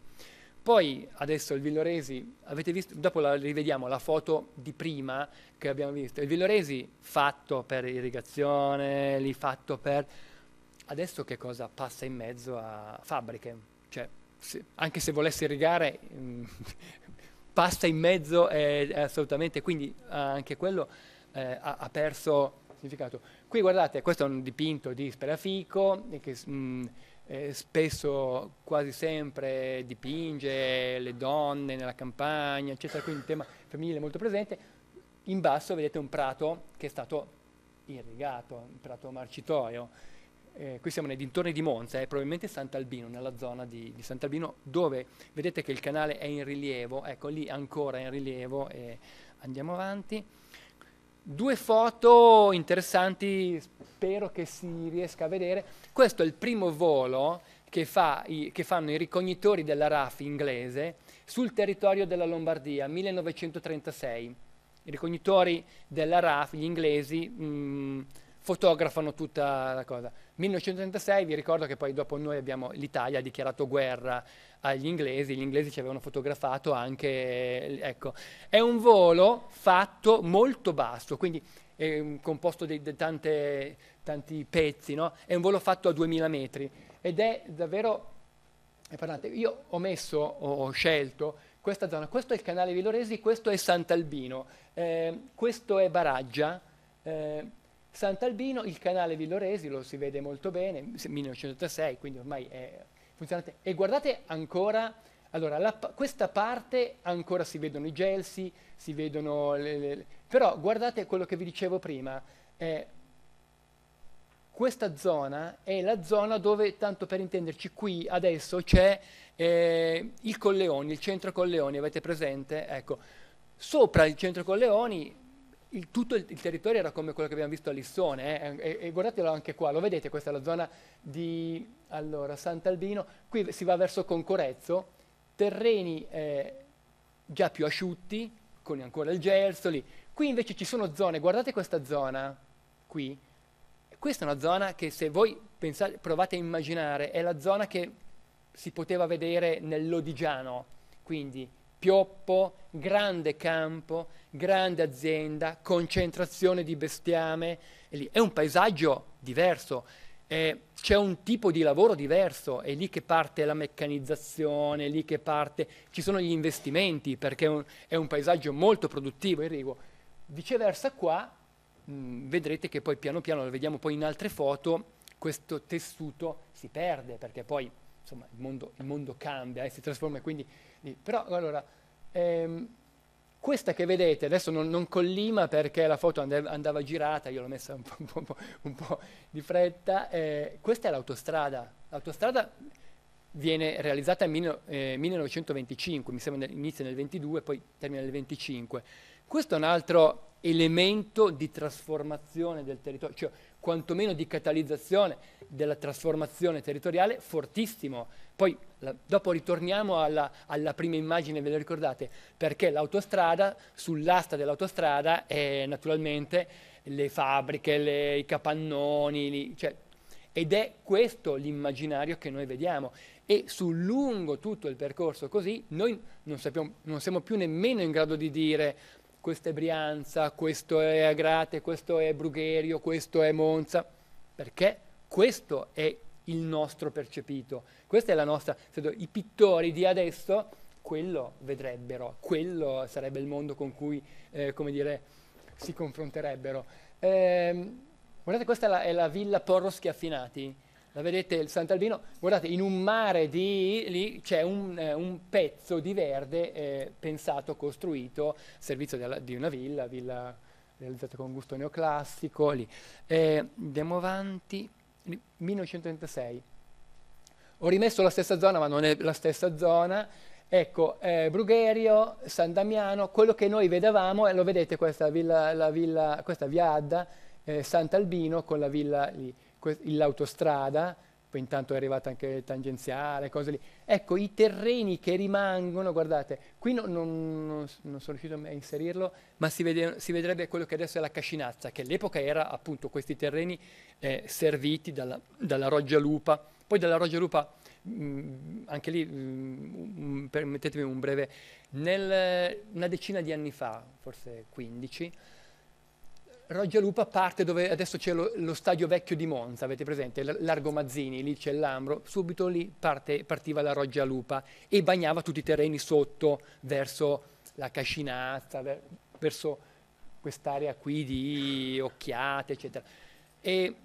Poi adesso il Villoresi, avete visto, dopo la rivediamo la foto di prima che abbiamo visto, il Villoresi fatto per irrigazione, lì fatto per... Adesso che cosa passa in mezzo a fabbriche? Cioè se, anche se volesse rigare, mh, mm, passa in mezzo eh, assolutamente, quindi eh, anche quello eh, ha, ha, perso significato. Qui guardate, questo è un dipinto di Sperafico, che mh, mm, eh, spesso, quasi sempre, dipinge le donne nella campagna, eccetera, quindi il tema femminile molto presente. In basso vedete un prato che è stato irrigato, un prato marcitoio eh, qui siamo nei dintorni di Monza, è eh, probabilmente Sant'Albino, nella zona di, di Sant'Albino, dove vedete che il canale è in rilievo, ecco lì ancora in rilievo, eh, andiamo avanti. Due foto interessanti, spero che si riesca a vedere. Questo è il primo volo che, fa i, che fanno i ricognitori della RAF inglese sul territorio della Lombardia, 1936. I ricognitori della RAF, gli inglesi, mh, mm, fotografano tutta la cosa. 1936, vi ricordo che poi dopo noi abbiamo, l'Italia ha dichiarato guerra agli inglesi, gli inglesi ci avevano fotografato anche, ecco, è un volo fatto molto basso, quindi è composto di, di tante, tanti pezzi, no? è un volo fatto a 2000 metri ed è davvero, parlate, eh, io ho messo, ho scelto questa zona, questo è il canale Villoresi, questo è Sant'Albino, eh, questo è Baraggia, eh, Sant'Albino, il canale Villoresi, lo si vede molto bene, 1986, quindi ormai è funzionante. E guardate ancora, allora, la, questa parte ancora si vedono i gelsi, si vedono... Le, le, però guardate quello che vi dicevo prima, eh, questa zona è la zona dove, tanto per intenderci, qui adesso c'è eh, il Colleoni, il centro Colleoni, avete presente? Ecco, sopra il centro Colleoni il, tutto il, il, territorio era come quello che abbiamo visto a Lissone, eh, e, e, guardatelo anche qua, lo vedete, questa è la zona di allora, Sant'Albino, qui si va verso Concorezzo, terreni eh, già più asciutti, con ancora il gelso Qui invece ci sono zone, guardate questa zona qui, questa è una zona che se voi pensate, provate a immaginare, è la zona che si poteva vedere nell'Odigiano, quindi pioppo, grande campo, grande azienda, concentrazione di bestiame. È un paesaggio diverso, eh, c'è un tipo di lavoro diverso, è lì che parte la meccanizzazione, è lì che parte, ci sono gli investimenti perché è un, è un paesaggio molto produttivo, irriguo. Viceversa qua mh, mm, vedrete che poi piano piano, lo vediamo poi in altre foto, questo tessuto si perde perché poi insomma, il mondo, il mondo cambia e eh, si trasforma quindi... Però allora, ehm, questa che vedete, adesso non, non, collima perché la foto andava girata, io l'ho messa un po', un po', un po di fretta, eh, questa è l'autostrada. L'autostrada viene realizzata nel eh, 1925, mi sembra inizia nel 22 poi termina nel 25. Questo è un altro elemento di trasformazione del territorio, cioè quantomeno di catalizzazione della trasformazione territoriale fortissimo. Poi la, dopo ritorniamo alla, alla, prima immagine, ve la ricordate, perché l'autostrada, sull'asta dell'autostrada, è naturalmente le fabbriche, le, i capannoni, li, cioè, ed è questo l'immaginario che noi vediamo. E sul lungo tutto il percorso così noi non, sappiamo, non siamo più nemmeno in grado di dire questo è Brianza, questo è Agrate, questo è Brugherio, questo è Monza, perché questo è il nostro percepito, questa è la nostra, i pittori di adesso quello vedrebbero, quello sarebbe il mondo con cui, eh, come dire, si confronterebbero. Eh, guardate, questa è la, è la villa Porro Schiaffinati, la vedete il Sant'Albino, guardate, in un mare di lì c'è un, eh, un pezzo di verde eh, pensato, costruito, a servizio della, di una villa, villa realizzata con gusto neoclassico, lì. Eh, andiamo avanti, 1936. Ho rimesso la stessa zona, ma non è la stessa zona. Ecco, eh, Brugherio, San Damiano, quello che noi vedevamo, lo vedete questa, villa, la villa, questa via Adda, eh, Sant'Albino con la villa lì l'autostrada, poi intanto è arrivata anche il tangenziale, cose lì. Ecco, i terreni che rimangono, guardate, qui no, non, non, non, sono riuscito a inserirlo, ma si, vede, si, vedrebbe quello che adesso è la Cascinazza, che all'epoca era appunto questi terreni eh, serviti dalla, dalla Roggia Lupa, poi dalla Roggia Lupa, mh, mm, anche lì, mh, mm, permettetemi un breve, nel, una decina di anni fa, forse 15, Roggia Lupa parte dove adesso c'è lo, lo, stadio vecchio di Monza, avete presente? L Largo Mazzini, lì c'è l'Ambro, subito lì parte, partiva la Roggia Lupa e bagnava tutti i terreni sotto, verso la Cascinazza, verso quest'area qui di Occhiate, eccetera. E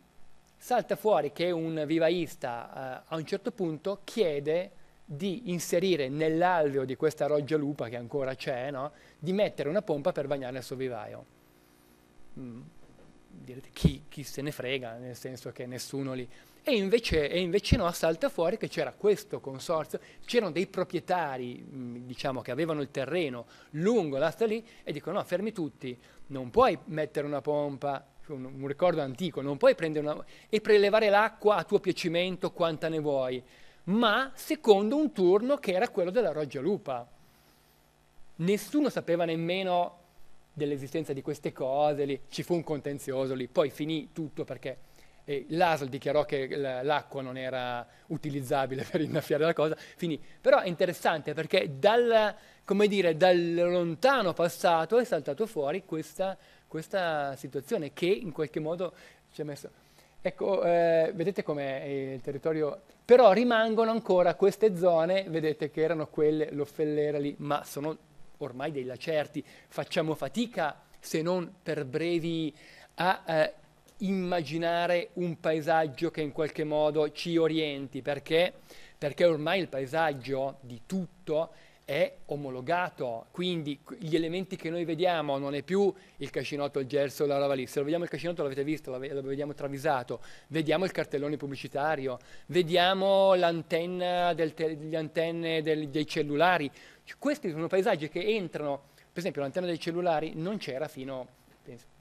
salta fuori che un vivaista eh, a un certo punto chiede di inserire nell'alveo di questa Roggia Lupa, che ancora c'è, no? di mettere una pompa per bagnare il suo vivaio Mm, direte chi, chi, se ne frega, nel senso che nessuno lì. E invece, e invece no, salta fuori che c'era questo consorzio, c'erano dei proprietari, mm, diciamo, che avevano il terreno lungo l'asta lì e dicono no, fermi tutti, non puoi mettere una pompa, un, un ricordo antico, non puoi prendere una... e prelevare l'acqua a tuo piacimento quanta ne vuoi, ma secondo un turno che era quello della Roggia Lupa. Nessuno sapeva nemmeno dell'esistenza di queste cose, lì. ci fu un contenzioso lì, poi finì tutto perché eh, l'ASL dichiarò che l'acqua non era utilizzabile per innaffiare la cosa, finì. Però è interessante perché dal, dire, dal lontano passato è saltato fuori questa, questa, situazione che in qualche modo ci ha messo... Ecco, eh, vedete com'è il territorio... Però rimangono ancora queste zone, vedete che erano quelle, l'offellera lì, ma sono ormai dei lacerti, facciamo fatica se non per brevi a eh, immaginare un paesaggio che in qualche modo ci orienti, perché? perché ormai il paesaggio di tutto è omologato, quindi gli elementi che noi vediamo non è più il cascinotto, il gelso, la lavalì, se lo vediamo il cascinotto l'avete visto, lo vediamo travisato, vediamo il cartellone pubblicitario, vediamo l'antenna delle antenne del, dei cellulari, questi sono paesaggi che entrano, per esempio l'antenna dei cellulari non c'era fino,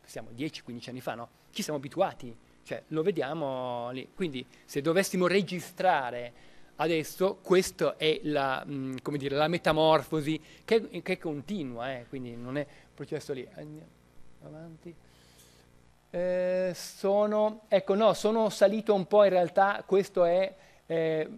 pensiamo, 10-15 anni fa, no? ci siamo abituati, cioè lo vediamo lì, quindi se dovessimo registrare Adesso questa è la, mh, mm, dire, la metamorfosi che, che continua, eh, quindi non è un processo lì. Andiamo avanti. Eh, sono, ecco, no, sono salito un po' in realtà, è, eh,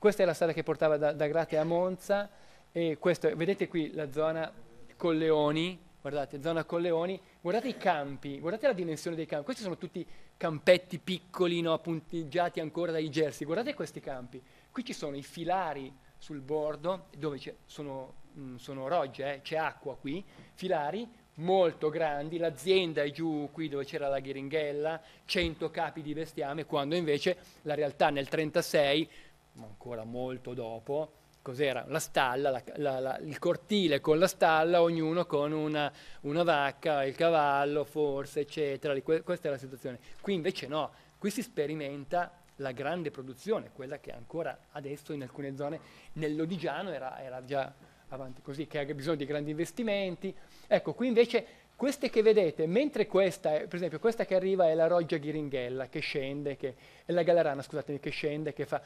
questa è la strada che portava da, da Grate a Monza, e questo, vedete qui la zona Colleoni, guardate, zona Colleoni, guardate i campi, guardate la dimensione dei campi, questi sono tutti campetti piccoli, no, punteggiati ancora dai gersi, guardate questi campi, Qui ci sono i filari sul bordo, dove sono, mh, mm, sono rogge, eh, c'è acqua qui, filari molto grandi, l'azienda è giù qui dove c'era la Ghiringhella, 100 capi di bestiame, quando invece la realtà nel 1936, ma ancora molto dopo, cos'era? La stalla, la, la, la, il cortile con la stalla, ognuno con una, una vacca, il cavallo forse, eccetera. questa è la situazione. Qui invece no, qui si sperimenta la grande produzione, quella che ancora adesso in alcune zone nell'Odigiano era, era già avanti così, che ha bisogno di grandi investimenti. Ecco, qui invece queste che vedete, mentre questa, per esempio questa che arriva è la Roggia Ghiringhella, che scende, che, è la Galarana, scusatemi, che scende, che fa...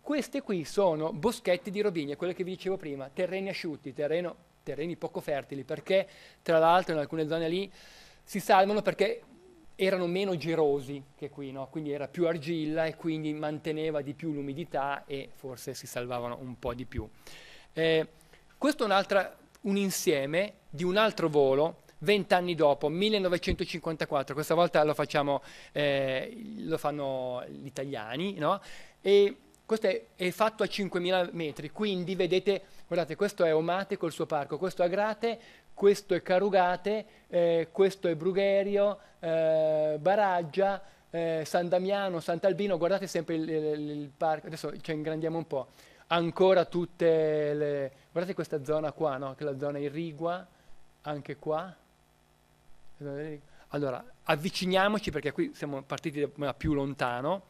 Queste qui sono boschetti di robinie, quello che vi dicevo prima, terreni asciutti, terreno, terreni poco fertili, perché tra l'altro in alcune zone lì si salvano perché erano meno gerosi che qui, no? quindi era più argilla e quindi manteneva di più l'umidità e forse si salvavano un po' di più. Eh, questo è un, un insieme di un altro volo, vent'anni dopo, 1954, questa volta lo, facciamo, eh, lo fanno gli italiani, no? e questo è, è, fatto a 5.000 metri, quindi vedete, guardate, questo è Omate col suo parco, questo è Agrate questo è Carugate, eh, questo è Brugherio, eh, Baraggia, eh, San Damiano, Sant'Albino, guardate sempre il, il, il parco, adesso ci ingrandiamo un po', ancora tutte le... guardate questa zona qua, no? che è la zona irrigua, anche qua. Allora, avviciniamoci perché qui siamo partiti da più lontano,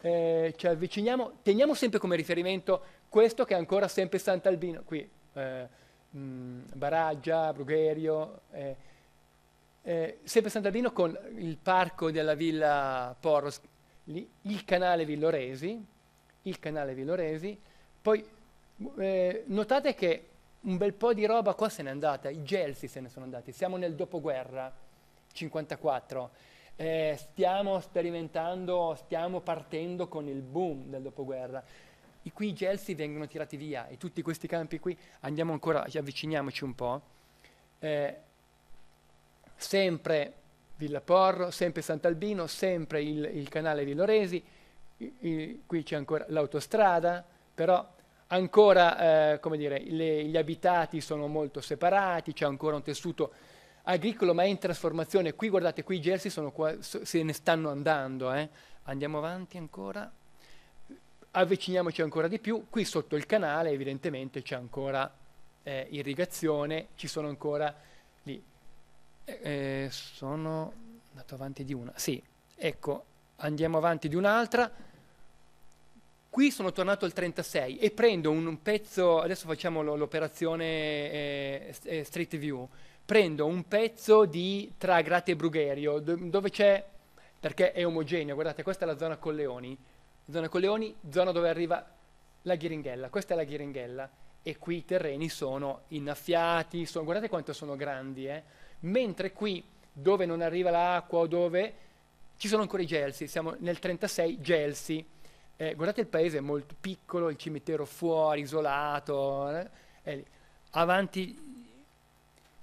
eh, ci avviciniamo, teniamo sempre come riferimento questo che è ancora sempre Sant'Albino, qui Eh, mh, mm, Baraggia, Brugherio, eh, eh, sempre Sant'Albino con il parco della Villa Porros, lì, il canale Villoresi, il canale Villoresi, poi eh, notate che un bel po' di roba qua se n'è andata, i gelsi se ne sono andati, siamo nel dopoguerra, 54, eh, stiamo sperimentando, stiamo partendo con il boom del dopoguerra i qui i gelsi vengono tirati via e tutti questi campi qui, andiamo ancora, avviciniamoci un po', eh, sempre Villaporro, sempre Sant'Albino, sempre il, il canale di Loresi, i, i, qui c'è ancora l'autostrada, però ancora, eh, come dire, le, gli abitati sono molto separati, c'è ancora un tessuto agricolo ma è in trasformazione. Qui guardate, qui i gelsi sono qua, se ne stanno andando. Eh. Andiamo avanti ancora avviciniamoci ancora di più, qui sotto il canale evidentemente c'è ancora eh, irrigazione, ci sono ancora lì, eh, eh sono andato avanti di una, sì, ecco, andiamo avanti di un'altra, qui sono tornato al 36 e prendo un, un pezzo, adesso facciamo l'operazione eh, eh, street view, prendo un pezzo di tra Grate e Brugherio, dove c'è, perché è omogeneo, guardate, questa è la zona con Leoni, zona Coleoni, zona dove arriva la Ghiringhella, questa è la Ghiringhella e qui i terreni sono innaffiati, sono, guardate quanto sono grandi, eh? mentre qui dove non arriva l'acqua o dove ci sono ancora i gelsi, siamo nel 36 gelsi, eh, guardate il paese è molto piccolo, il cimitero fuori, isolato, eh? è eh, avanti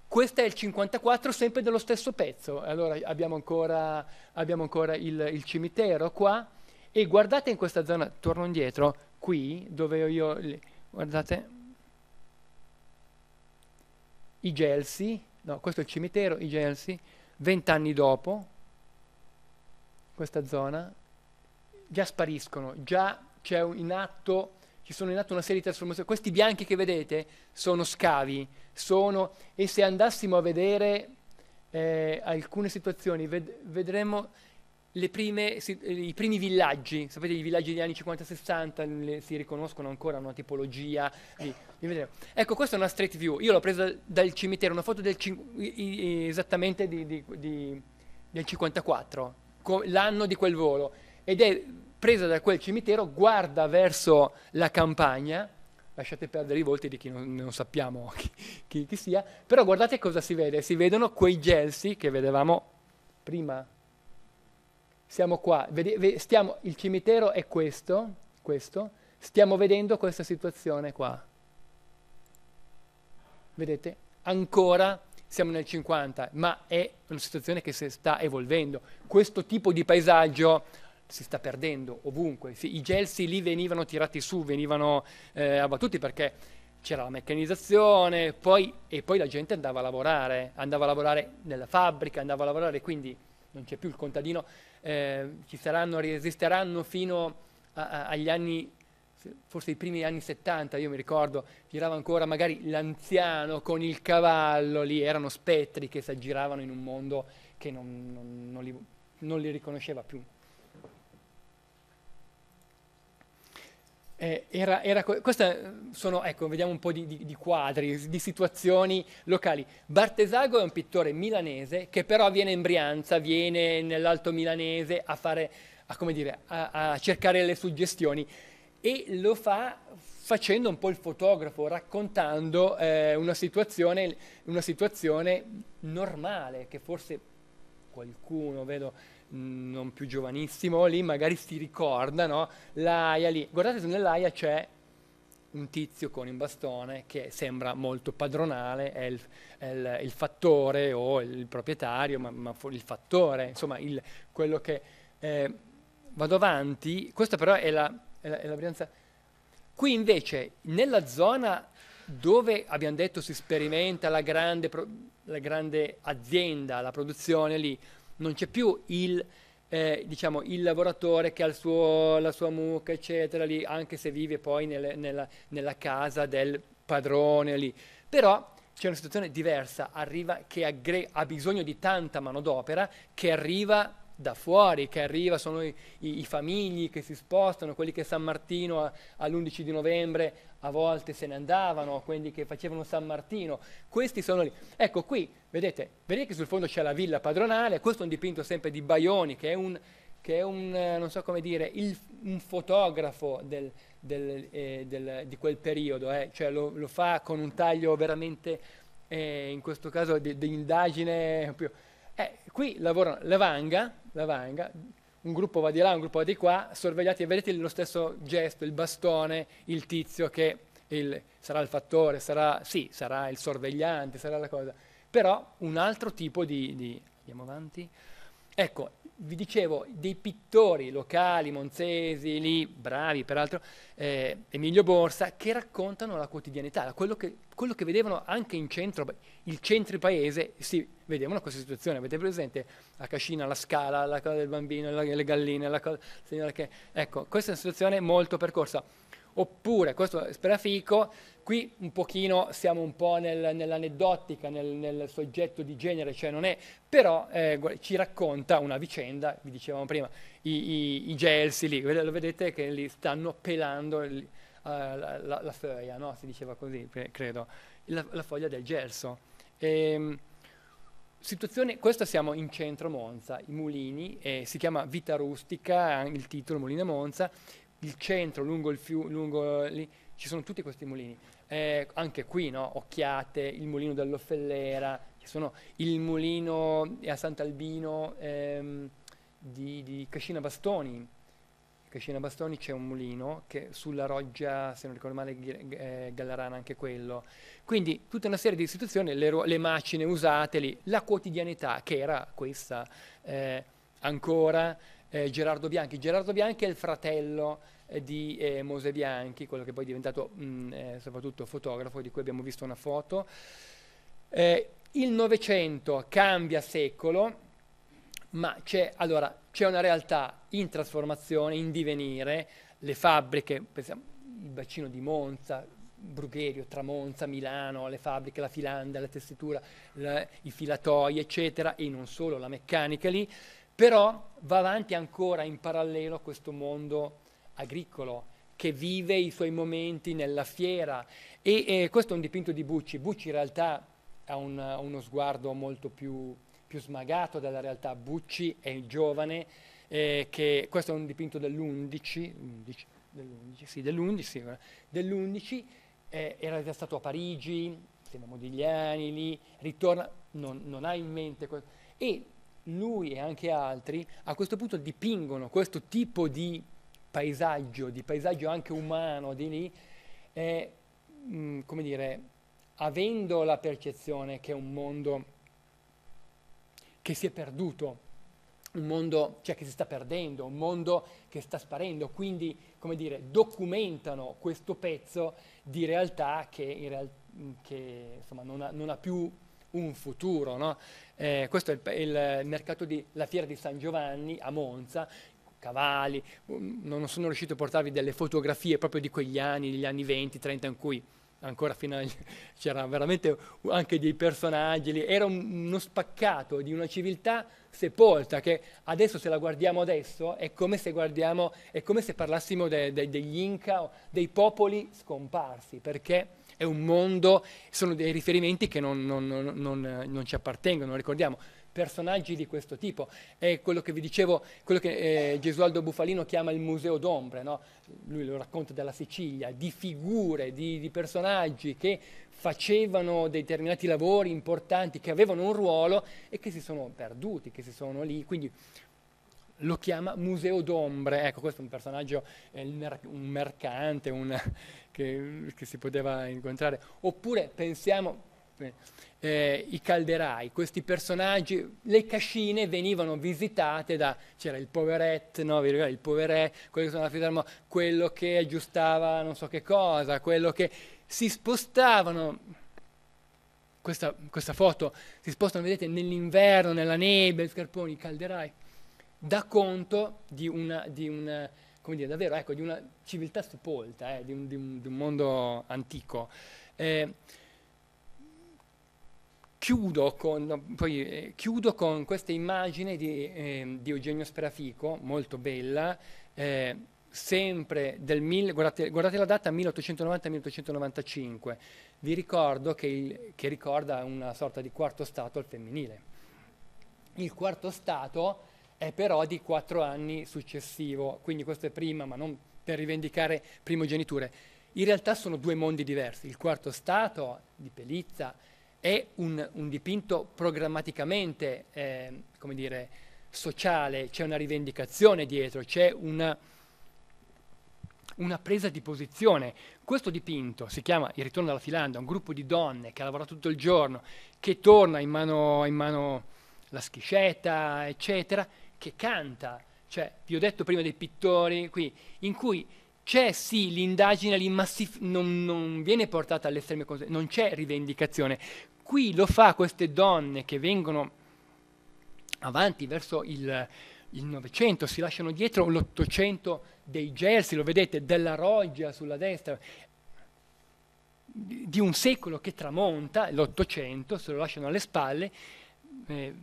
questo è il 54, sempre dello stesso pezzo. Allora abbiamo ancora, abbiamo ancora il, il, cimitero qua, e guardate in questa zona, torno indietro, qui dove io, guardate, i gelsi, no, questo è il cimitero, i gelsi, vent'anni dopo, questa zona, già spariscono, già c'è in atto, ci sono in atto una serie di trasformazioni. Questi bianchi che vedete sono scavi, sono, e se andassimo a vedere eh, alcune situazioni, ved vedremmo prime, i primi villaggi, sapete i villaggi degli anni 50-60 si riconoscono ancora una tipologia di, di Ecco, questa è una street view, io l'ho presa dal cimitero, una foto del, esattamente di, di, del 54, l'anno di quel volo, ed è presa da quel cimitero, guarda verso la campagna, lasciate perdere i volti di chi non, non sappiamo chi, chi, chi sia, però guardate cosa si vede, si vedono quei gelsi che vedevamo prima siamo qua, vede, stiamo, il cimitero è questo, questo, stiamo vedendo questa situazione qua. Vedete? Ancora siamo nel 50, ma è una situazione che si sta evolvendo. Questo tipo di paesaggio si sta perdendo ovunque. Si, I gelsi lì venivano tirati su, venivano eh, abbattuti perché c'era la meccanizzazione poi, e poi la gente andava a lavorare, andava a lavorare nella fabbrica, andava a lavorare, quindi non c'è più il contadino Ehm, ci saranno, resisteranno fino a, a, agli anni, forse i primi anni 70, io mi ricordo, girava ancora magari l'anziano con il cavallo, lì erano spettri che si aggiravano in un mondo che non, non, non, li, non li riconosceva più. Eh, era, era, questa eh, sono, ecco, vediamo un po' di, di, di, quadri, di situazioni locali. Bartesago è un pittore milanese che però viene in Brianza, viene nell'Alto Milanese a, fare, a, dire, a, a cercare le suggestioni e lo fa facendo un po' il fotografo, raccontando eh, una, situazione, una situazione normale che forse qualcuno, vedo Mm, non più giovanissimo lì, magari si ricorda, no? L'AIA lì. Guardate se nell'AIA c'è un tizio con un bastone che sembra molto padronale, è il, è il, il fattore o il proprietario, ma, ma il fattore, insomma, il, quello che... Eh, vado avanti, questa però è la, è la, è la varianza... Qui invece, nella zona dove abbiamo detto si sperimenta la grande, la grande, azienda, la produzione lì, non c'è più il, eh, diciamo, il lavoratore che ha suo, la sua mucca, eccetera, lì, anche se vive poi nel, nella, nella casa del padrone lì. Però c'è una situazione diversa, arriva, che aggre- ha bisogno di tanta manodopera che arriva da fuori, che arriva, sono i, i, i famigli che si spostano, quelli che San Martino a, all'11 di novembre a volte se ne andavano, quelli che facevano San Martino, questi sono lì. Ecco qui, vedete, vedete che sul fondo c'è la villa padronale, questo è un dipinto sempre di Baioni, che è un, che è un, eh, so dire, il, un fotografo del, del, eh, del, di quel periodo, eh. cioè lo, lo, fa con un taglio veramente, eh, in questo caso, di, di indagine. Eh, qui lavorano la vanga, un gruppo va di là, un gruppo va di qua, sorvegliati e vedete lo stesso gesto, il bastone, il tizio che il, sarà il fattore, sarà, sì, sarà il sorvegliante, sarà la cosa, però un altro tipo di, di andiamo avanti, ecco, vi dicevo, dei pittori locali, monzesi, lì, bravi peraltro, eh, Emilio Borsa, che raccontano la quotidianità, quello che, quello che, vedevano anche in centro, il centro paese, si vediamo questa situazione. Avete presente la cascina, la scala, la cosa del bambino, la, le galline, la cosa... Che, ecco, questa è una situazione molto percorsa. Oppure, questo è sperafico, qui un pochino siamo un po' nel, nell'aneddotica, nel, nel, soggetto di genere, cioè non è, però eh, ci racconta una vicenda, vi dicevamo prima, i, i, i gelsi lì, lo vedete che li stanno pelando il, uh, la, la, la, foglia, no? si diceva così, credo, la, la foglia del gelso. E, ehm, situazione, questa siamo in centro Monza, i mulini, eh, si chiama Vita Rustica, il titolo Mulina Monza, il centro lungo il fiume, lungo lì, ci sono tutti questi mulini. Eh, anche qui, no? Occhiate, il mulino dell'Offellera, ci sono il mulino a Sant'Albino ehm, di, di Cascina Bastoni, Cascina Bastoni c'è un mulino che sulla roggia, se non ricordo male, eh, Gallarana anche quello. Quindi tutta una serie di istituzioni, le, ru- le macine usate lì, la quotidianità che era questa eh, ancora eh, Gerardo Bianchi. Gerardo Bianchi è il fratello eh, di eh, Mose Bianchi, quello che poi è diventato mh, mm, eh, soprattutto fotografo, di cui abbiamo visto una foto. il Novecento cambia secolo, ma c'è allora c'è una realtà in trasformazione, in divenire, le fabbriche, pensiamo, il bacino di Monza, Brugherio, Tramonza, Milano, le fabbriche, la filanda, la tessitura, la, i filatoi, eccetera, e non solo la meccanica lì, però va avanti ancora in parallelo questo mondo agricolo che vive i suoi momenti nella fiera e, e questo è un dipinto di Bucci. Bucci in realtà ha un, uno sguardo molto più più smagato dalla realtà. Bucci è il giovane, eh, che, questo è un dipinto dell'11, dell'11, sì, dell'11, sì, dell'11 eh, era già stato a Parigi, insieme a Modigliani, lì, ritorna, non, non ha in mente questo. E lui e anche altri a questo punto dipingono questo tipo di paesaggio, di paesaggio anche umano di lì, eh, mh, come dire, avendo la percezione che è un mondo che si è perduto, un mondo cioè, che si sta perdendo, un mondo che sta sparendo, quindi come dire, documentano questo pezzo di realtà che, real- che insomma, non, ha, non, ha, più un futuro. No? Eh, questo è il, il mercato della fiera di San Giovanni a Monza, cavalli, mm, non sono riuscito a portarvi delle fotografie proprio di quegli anni, degli anni 20, 30 in cui ancora fino a... c'erano veramente anche dei personaggi, era uno spaccato di una civiltà sepolta che adesso se la guardiamo adesso è come se, guardiamo, è come se parlassimo de, de, degli Inca o dei popoli scomparsi, perché è un mondo, sono dei riferimenti che non, non, non, non ci appartengono, ricordiamo personaggi di questo tipo. È quello che vi dicevo, quello che eh, Gesualdo Bufalino chiama il museo d'ombre, no? lui lo racconta dalla Sicilia, di figure, di, di personaggi che facevano determinati lavori importanti, che avevano un ruolo e che si sono perduti, che si sono lì. Quindi lo chiama Museo d'Ombre. Ecco, questo è un personaggio, eh, un mercante un, che, che, si poteva incontrare. Oppure pensiamo eh, i calderai, questi personaggi, le cascine venivano visitate da, c'era il poveretto, no, il poverè, quello che sono alla quello che aggiustava non so che cosa, quello che si spostavano questa, questa, foto, si spostano, vedete, nell'inverno, nella neve, i scarponi, i calderai, da conto di una, di una, dire, davvero, ecco, di una civiltà sepolta, eh, di, un, di, un, di, un, mondo antico. Eh, Chiudo con, poi, eh, chiudo con, questa immagine di, eh, di Eugenio Sperafico, molto bella, eh, sempre del mil, guardate, guardate, la data 1890-1895, vi ricordo che, il, che, ricorda una sorta di quarto stato al femminile. Il quarto stato è però di quattro anni successivo, quindi questo è prima, ma non per rivendicare primogeniture. In realtà sono due mondi diversi, il quarto stato di Pelizza è un, un dipinto programmaticamente, eh, come dire, sociale, c'è una rivendicazione dietro, c'è una, una presa di posizione. Questo dipinto si chiama Il ritorno alla Filanda, un gruppo di donne che ha lavorato tutto il giorno, che torna in mano, in mano la schiscetta, eccetera, che canta, cioè vi ho detto prima dei pittori qui, in cui c'è sì l'indagine lì, ma non, non, viene portata all'estremo, non c'è rivendicazione qui lo fa queste donne che vengono avanti verso il, il Novecento, si lasciano dietro l'Ottocento dei Gelsi, lo vedete, della Roggia sulla destra, di un secolo che tramonta, l'Ottocento, se lo lasciano alle spalle, eh,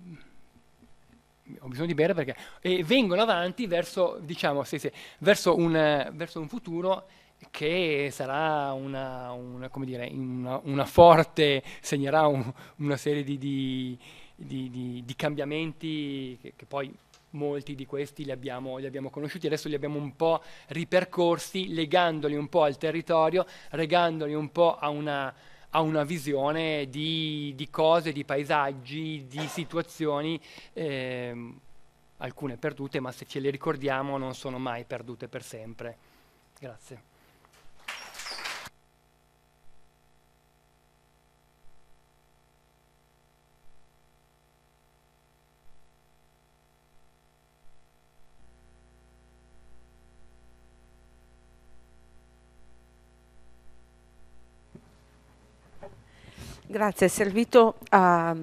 ho bisogno di bere perché, e vengono avanti verso, diciamo, sì, sì, verso, una, verso un futuro che sarà una, una, dire, una, una forte, segnerà un, una serie di, di, di, di cambiamenti che, che, poi molti di questi li abbiamo, li abbiamo, conosciuti, adesso li abbiamo un po' ripercorsi, legandoli un po' al territorio, legandoli un po' a una, a visione di, cose, di paesaggi, di situazioni. Eh, alcune perdute, ma se ce le ricordiamo non sono mai perdute per sempre. Grazie. Grazie, è servito a,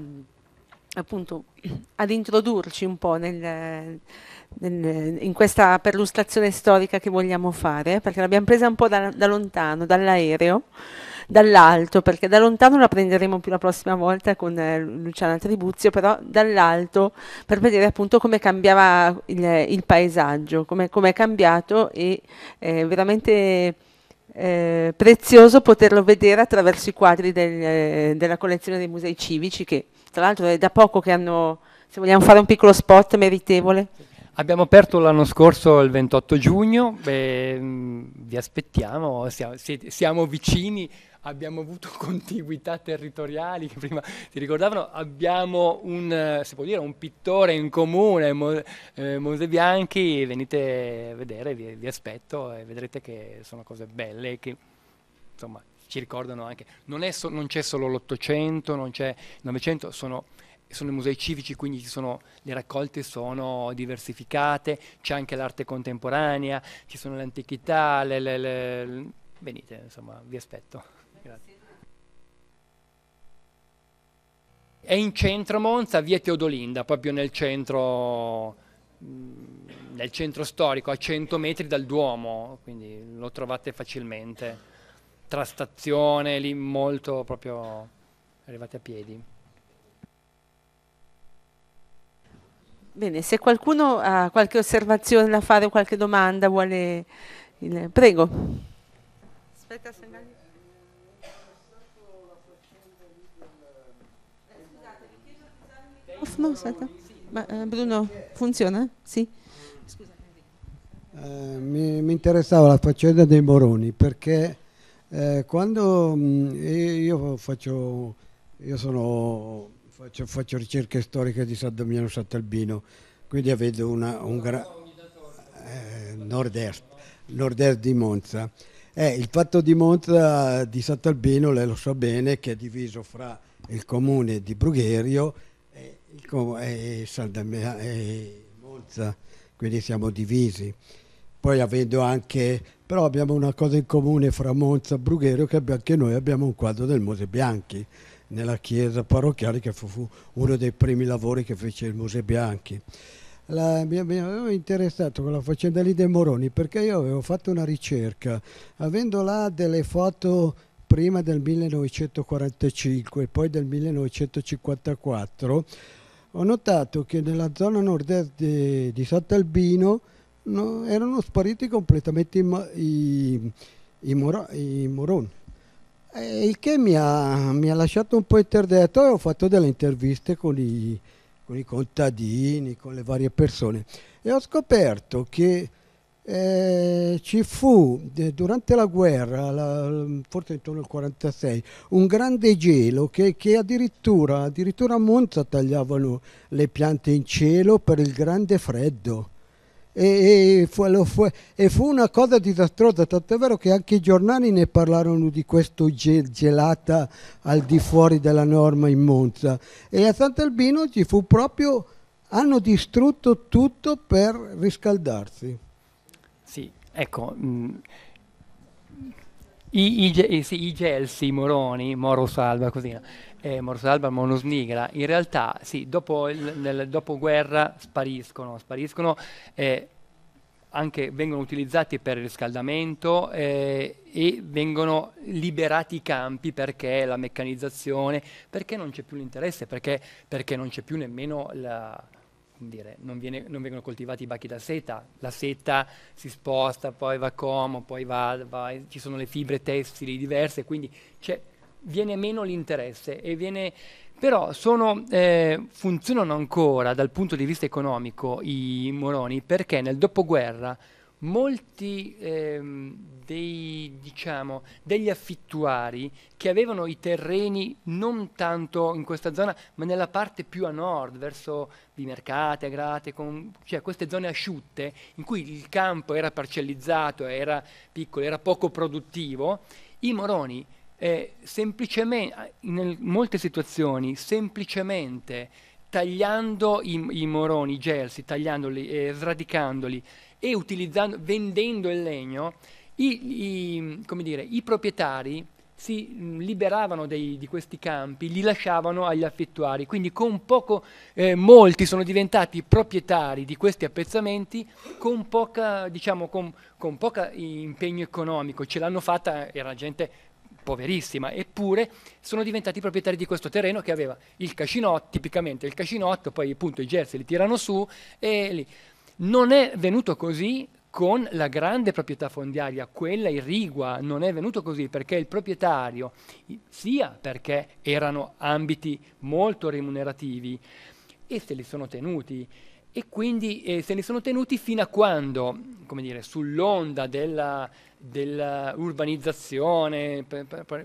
appunto, ad introdurci un po' nel, nel, in questa perlustrazione storica che vogliamo fare, perché l'abbiamo presa un po' da, da lontano, dall'aereo, dall'alto, perché da lontano la prenderemo più la prossima volta con eh, Luciana Tribuzio, però dall'alto per vedere appunto come cambiava il, il paesaggio, come, è cambiato e eh, veramente eh, prezioso poterlo vedere attraverso i quadri del, eh, della collezione dei musei civici che tra l'altro è da poco che hanno, se vogliamo fare un piccolo spot meritevole. Abbiamo aperto l'anno scorso il 28 giugno, beh, mm, vi aspettiamo, siamo, siamo vicini abbiamo avuto contiguità territoriali che prima ti ricordavano, abbiamo un, eh, si può dire, un pittore in comune, Mo, eh, Montebianchi, venite a vedere, vi, vi, aspetto e vedrete che sono cose belle che insomma ci ricordano anche, non, so, non c'è solo l'Ottocento, non c'è il Novecento, sono sono i musei civici, quindi sono, le raccolte sono diversificate, c'è anche l'arte contemporanea, ci sono le antichità, le, le, le... venite, insomma, vi aspetto. È in centro Monza, via Teodolinda, proprio nel centro, mm, nel centro storico, a 100 metri dal Duomo, quindi lo trovate facilmente. Tra stazione, lì molto proprio arrivate a piedi. Bene, se qualcuno ha qualche osservazione da fare o qualche domanda, vuole... Il... Prego. Aspetta, segnali. Off, no, Ma, eh, Bruno, funziona? Sì. Eh, mi, mi, interessava la faccenda dei Moroni perché eh, quando mh, mm, io faccio, io sono, faccio, faccio, ricerche storiche di San Damiano Sant'Albino, quindi vedo una, un gran eh, nord-est, nord-est di Monza. Eh, il patto di Monza di Sant'Albino, lei lo sa bene, che è diviso fra il comune di Brugherio e Saldamea e Monza, quindi siamo divisi. Poi avendo anche, però abbiamo una cosa in comune fra Monza e Brugherio che anche noi abbiamo un quadro del Mose Bianchi nella chiesa parrocchiale che fu, fu uno dei primi lavori che fece il Mose Bianchi. La, mi, avevo interessato con la faccenda lì dei Moroni perché io avevo fatto una ricerca, avendo là delle foto prima del 1945 e poi del 1954, ho notato che nella zona nord-est di, di Sant'Albino no, erano spariti completamente i, i, i, mora, i moroni. E il che mi ha, mi ha, lasciato un po' interdetto e ho fatto delle interviste con i, con i contadini, con le varie persone e ho scoperto che eh, ci fu durante la guerra, la, mm, forse intorno al 46, un grande gelo che, che addirittura, addirittura, a Monza tagliavano le piante in cielo per il grande freddo. E, e, fu, fu, e fu, una cosa disastrosa, tanto è vero che anche i giornali ne parlarono di questa gelata al di fuori della norma in Monza. E a Sant'Albino ci fu proprio, hanno distrutto tutto per riscaldarsi ecco, mh, mm, i, i, eh, sì, i, gelsi, i moroni, Moro Salva, così, eh, Moro Salva, Mono Snigra, in realtà sì, dopo il, nel dopoguerra spariscono, spariscono eh, anche vengono utilizzati per il riscaldamento eh, e vengono liberati i campi perché la meccanizzazione, perché non c'è più l'interesse, perché, perché non c'è più nemmeno la, dire, non, viene, non, vengono coltivati i bacchi da seta, la seta si sposta, poi va a Como, poi va, va, ci sono le fibre tessili diverse, quindi viene meno l'interesse, viene, però sono, eh, funzionano ancora dal punto di vista economico i moroni perché nel dopoguerra molti ehm, dei, diciamo, degli affittuari che avevano i terreni non tanto in questa zona, ma nella parte più a nord, verso Bimercate, Agrate, con, cioè queste zone asciutte, in cui il campo era parcellizzato, era piccolo, era poco produttivo, i moroni eh, semplicemente, in molte situazioni, semplicemente tagliando i, i moroni, i gelsi, tagliandoli, eh, sradicandoli, e vendendo il legno, i, i, dire, i proprietari si mm, liberavano dei, di questi campi, li lasciavano agli affittuari, quindi con poco, eh, molti sono diventati proprietari di questi appezzamenti con, poca, diciamo, con, con poco impegno economico, ce l'hanno fatta, era gente poverissima, eppure sono diventati proprietari di questo terreno che aveva il cascinotto, tipicamente il cascinotto, poi appunto i gersi li tirano su e lì. Non è venuto così con la grande proprietà fondiaria, quella irrigua, non è venuto così perché il proprietario, sia perché erano ambiti molto remunerativi e se li sono tenuti, e quindi eh, se ne sono tenuti fino a quando, come dire, sull'onda dell'urbanizzazione,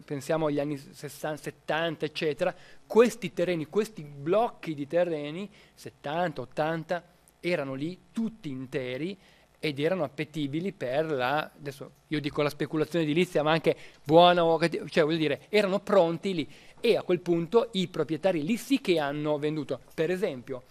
pensiamo agli anni 60, 70, eccetera, questi terreni, questi blocchi di terreni, 70, 80, erano lì tutti interi ed erano appetibili per la, adesso io dico la speculazione edilizia, ma anche buona o cattiva, cioè voglio dire, erano pronti lì e a quel punto i proprietari lì sì che hanno venduto. Per esempio,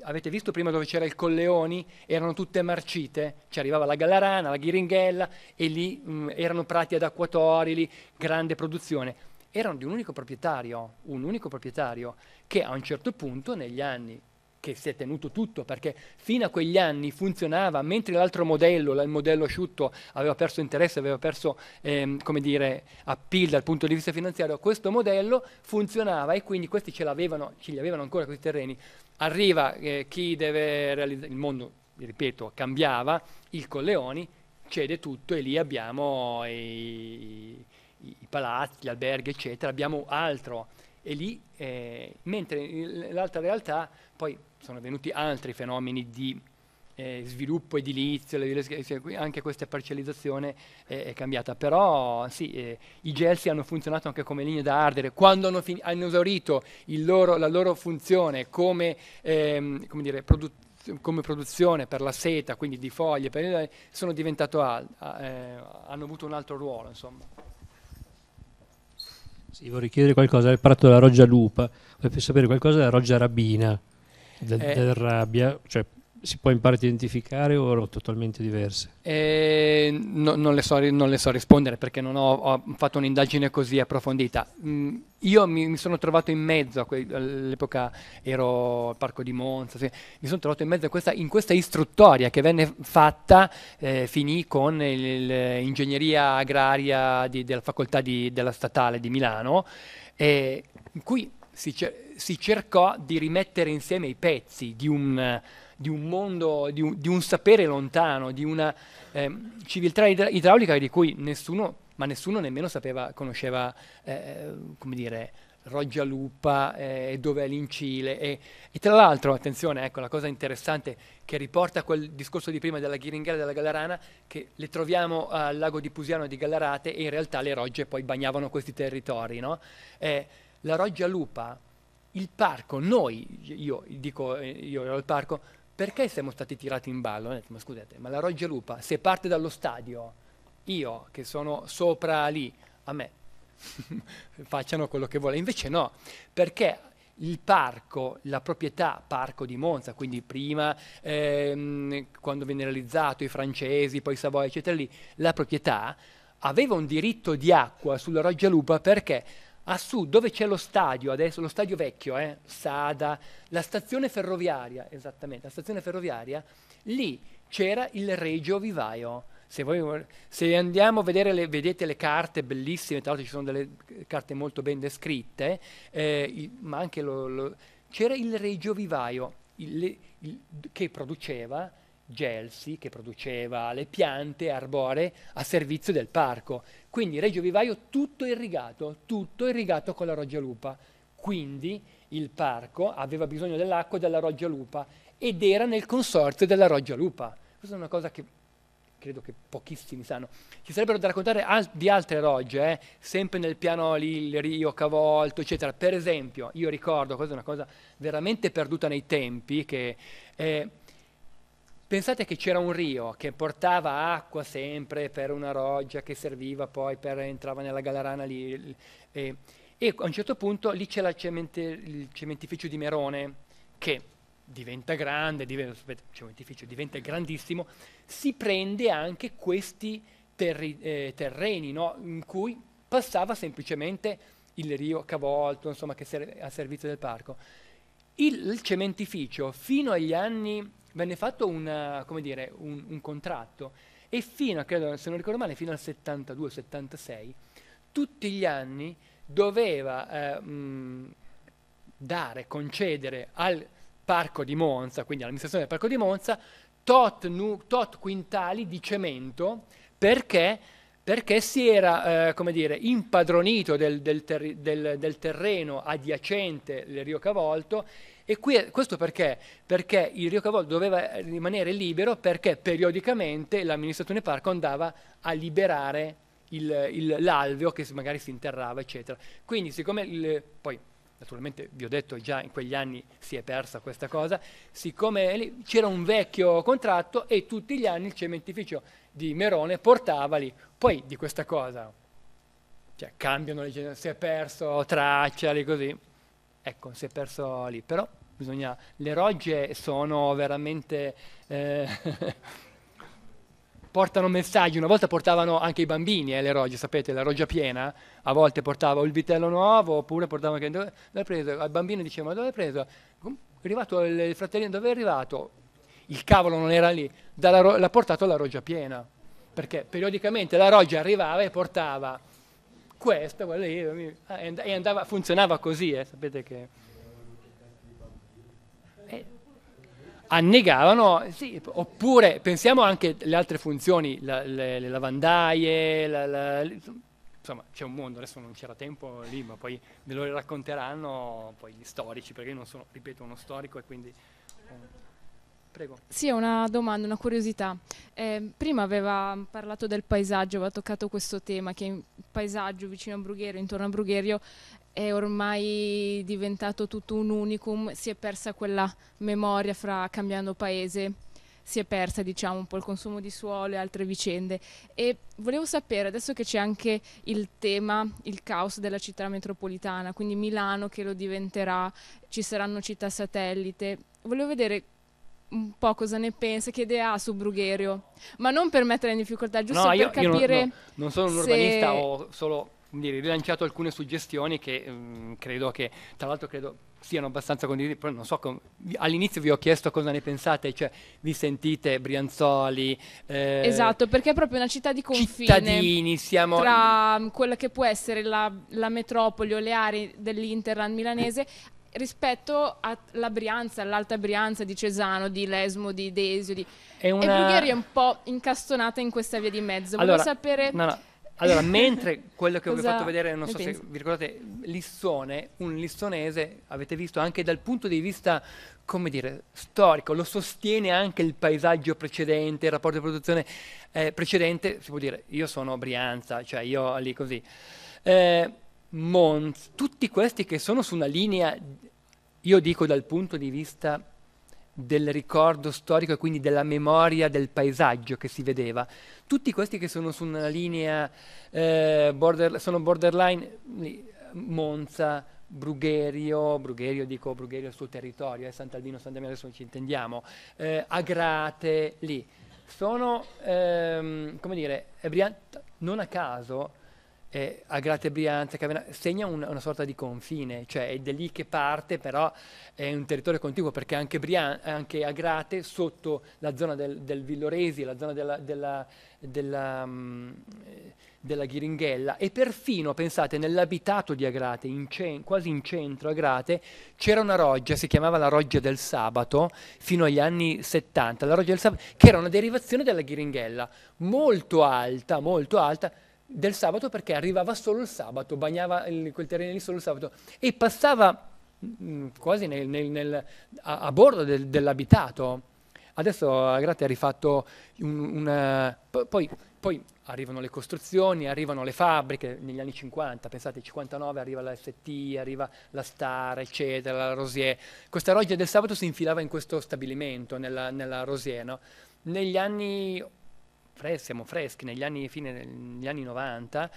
avete visto prima dove c'era il Colleoni, erano tutte marcite, ci arrivava la Gallarana, la Ghiringhella e lì mh, mm, erano prati ad acquatori, lì, grande produzione. Erano di un unico proprietario, un unico proprietario, che a un certo punto negli anni che si è tenuto tutto, perché fino a quegli anni funzionava, mentre l'altro modello, il modello asciutto, aveva perso interesse, aveva perso ehm, come dire, appeal dal punto di vista finanziario, questo modello funzionava e quindi questi ce l'avevano, ce li avevano ancora questi terreni. Arriva eh, chi deve realizzare, il mondo, ripeto, cambiava, il Colleoni cede tutto e lì abbiamo i, i, i palazzi, gli alberghi, eccetera, abbiamo altro. E lì, eh, mentre l'altra realtà, poi sono avvenuti altri fenomeni di eh, sviluppo edilizio, eh, anche questa parcializzazione eh, è cambiata, però sì, eh, i gelsi hanno funzionato anche come linee da ardere, quando hanno, fin- hanno esaurito loro, la loro funzione come, ehm, come, dire, produ- come, produzione per la seta, quindi di foglie, per, sono diventato al- eh, hanno avuto un altro ruolo. Insomma. Sì, vorrei chiedere qualcosa del Prato della Roggia Lupa, vorrei sapere qualcosa della Roggia Rabina. Del, eh, del rabbia, cioè si può in parte identificare o erano totalmente diverse? Eh, no, non, le so, non, le so, rispondere perché non ho, ho fatto un'indagine così approfondita. Mm, io mi, mi, sono trovato in mezzo, que- all'epoca ero al Parco di Monza, sì, mi sono trovato in mezzo a questa, in questa istruttoria che venne fatta, eh, finì con l'ingegneria agraria di, della facoltà di, della statale di Milano, eh, in cui si cercava si cercò di rimettere insieme i pezzi di un, di un mondo, di un, di un, sapere lontano, di una eh, civiltà idraulica di cui nessuno, ma nessuno nemmeno sapeva, conosceva, eh, eh come dire, Roggia Lupa, eh, dove è l'Incile. E, e, tra l'altro, attenzione, ecco la cosa interessante che riporta quel discorso di prima della Ghiringella e della Gallarana, che le troviamo al lago di Pusiano di Gallarate e in realtà le rogge poi bagnavano questi territori. No? Eh, la Roggia Lupa il parco, noi, io dico, eh, io ero al parco, perché siamo stati tirati in ballo? ma scusate, ma la Roggia Lupa, se parte dallo stadio, io che sono sopra lì, a me facciano quello che vuole. Invece no, perché il parco, la proprietà parco di Monza, quindi prima ehm, quando venne realizzato i francesi, poi Savoia, eccetera, lì, la proprietà aveva un diritto di acqua sulla Roggia Lupa perché a sud, dove c'è lo stadio adesso, lo stadio vecchio, eh, Sada, la stazione ferroviaria, esattamente, la stazione ferroviaria, lì c'era il Regio Vivaio. Se, voi, se andiamo a vedere, le, vedete le carte bellissime, tra l'altro ci sono delle carte molto ben descritte, eh, il, ma anche lo, lo, c'era il Regio Vivaio il, il, che produceva gelsi che produceva le piante arboree a servizio del parco. Quindi Reggio Vivaio tutto irrigato, tutto irrigato con la Roggia Lupa. Quindi il parco aveva bisogno dell'acqua della Roggia Lupa ed era nel consorzio della Roggia Lupa. Questa è una cosa che credo che pochissimi sanno. Ci sarebbero da raccontare al- di altre rogge, eh? sempre nel piano lì, il Rio, Cavolto, eccetera. Per esempio, io ricordo, questa è una cosa veramente perduta nei tempi, che eh, Pensate che c'era un rio che portava acqua sempre per una roggia che serviva poi per entrare nella galarana lì. E, e a un certo punto lì c'è cementi, il cementificio di Merone che diventa grande, diventa, aspetta, il cementificio diventa grandissimo, si prende anche questi terri, eh, terreni no? in cui passava semplicemente il rio cavolto, insomma, che ser- a servizio del parco. Il, il cementificio fino agli anni venne fatto una, eh, dire, un, un, contratto e fino a, credo, se non ricordo male, fino al 72-76, tutti gli anni doveva eh, mh, dare, concedere al parco di Monza, quindi all'amministrazione del parco di Monza, tot, nu, tot quintali di cemento perché perché si era eh, come dire, impadronito del, del, ter- del, del terreno adiacente il Rio Cavolto e qui, questo perché? Perché il Rio Cavolto doveva rimanere libero perché periodicamente l'amministrazione parco andava a liberare il, il, l'alveo che magari si interrava, eccetera. Quindi, siccome il, poi naturalmente vi ho detto già in quegli anni si è persa questa cosa, siccome c'era un vecchio contratto e tutti gli anni il cementificio di Merone portava lì, poi di questa cosa, cioè cambiano le generazioni, si è perso traccia lì così, ecco si è perso lì, però bisogna, le rogge sono veramente... Eh, portano messaggi, una volta portavano anche i bambini eh, le rogge, sapete, la roggia piena, a volte portava il vitello nuovo, oppure portava anche... Dove l'hai preso? Al bambino diceva, dove l'hai preso? È arrivato il fratellino, dove è arrivato? Il cavolo non era lì, Dalla, l'ha portato alla roggia piena, perché periodicamente la roggia arrivava e portava questa, quella lì, e andava, funzionava così, eh, sapete che... annegavano, sì, oppure pensiamo anche alle altre funzioni, la, le, le, lavandaie, la, la, insomma c'è un mondo, adesso non c'era tempo lì, ma poi ve lo racconteranno poi gli storici, perché io non sono, ripeto, uno storico e quindi... Eh, prego. Sì, è una domanda, una curiosità. Eh, prima aveva parlato del paesaggio, aveva toccato questo tema che il paesaggio vicino a Brugherio, intorno a Brugherio, è ormai diventato tutto un unicum, si è persa quella memoria fra cambiando paese, si è persa diciamo un po' il consumo di suolo e altre vicende. E volevo sapere, adesso che c'è anche il tema, il caos della città metropolitana, quindi Milano che lo diventerà, ci saranno città satellite, volevo vedere un po' cosa ne pensa, che idea ha su Brugherio, ma non per mettere in difficoltà, giusto no, per io, capire... Io non, no, non sono un urbanista, se... ho solo dire, rilanciato alcune suggestioni che mh, mm, credo che, tra l'altro credo siano abbastanza condivise, non so, com- all'inizio vi ho chiesto cosa ne pensate, cioè vi sentite Brianzoli? Eh, esatto, perché è proprio una città di confine. Cittadini, siamo... Tra quella che può essere la, la metropoli o le aree dell'Interland milanese rispetto alla Brianza, all'Alta Brianza di Cesano, di Lesmo, di Desio. Di... Una... E Bulgaria è un po' incastonata in questa via di mezzo. Allora, Volevo sapere no, no. Allora, mentre quello che vi ho fatto vedere, non so pensi? se vi ricordate, Lissone, un lissonese, avete visto anche dal punto di vista, come dire, storico, lo sostiene anche il paesaggio precedente, il rapporto di produzione eh, precedente, si può dire, io sono Brianza, cioè io lì così. Eh, Mons, tutti questi che sono su una linea, io dico dal punto di vista del ricordo storico e quindi della memoria del paesaggio che si vedeva. Tutti questi che sono su una linea, eh, border, sono borderline, Monza, Brugherio, Brugherio dico Brugherio il suo territorio, eh, Sant'Albino, Sant'Amino, adesso non ci intendiamo, eh, Agrate, lì. Sono, ehm, come dire, non a caso eh, a Grate Brianza, Cavena, segna un, una sorta di confine, cioè è da lì che parte, però è un territorio contiguo perché anche, Brian, anche Agrate, sotto la zona del, del Villoresi, la zona della, della, della, mm, eh, della, Ghiringhella, e perfino, pensate, nell'abitato di Agrate, in cen- quasi in centro a Grate, c'era una roggia, si chiamava la Roggia del Sabato, fino agli anni 70, Sabato, che era una derivazione della Ghiringhella, molto alta, molto alta, del sabato perché arrivava solo il sabato, bagnava il, quel terreno lì solo il sabato e passava mm, quasi nel, nel, nel, a, a, bordo del, dell'abitato. Adesso la Grazia ha rifatto un, una... Eh, poi, poi, arrivano le costruzioni, arrivano le fabbriche negli anni 50, pensate 59 arriva la ST, arriva la Star, eccetera, la Rosier. Questa roggia del sabato si infilava in questo stabilimento, nella, nella Rosier. No? Negli anni fres- siamo freschi, negli anni, fine degli anni 90,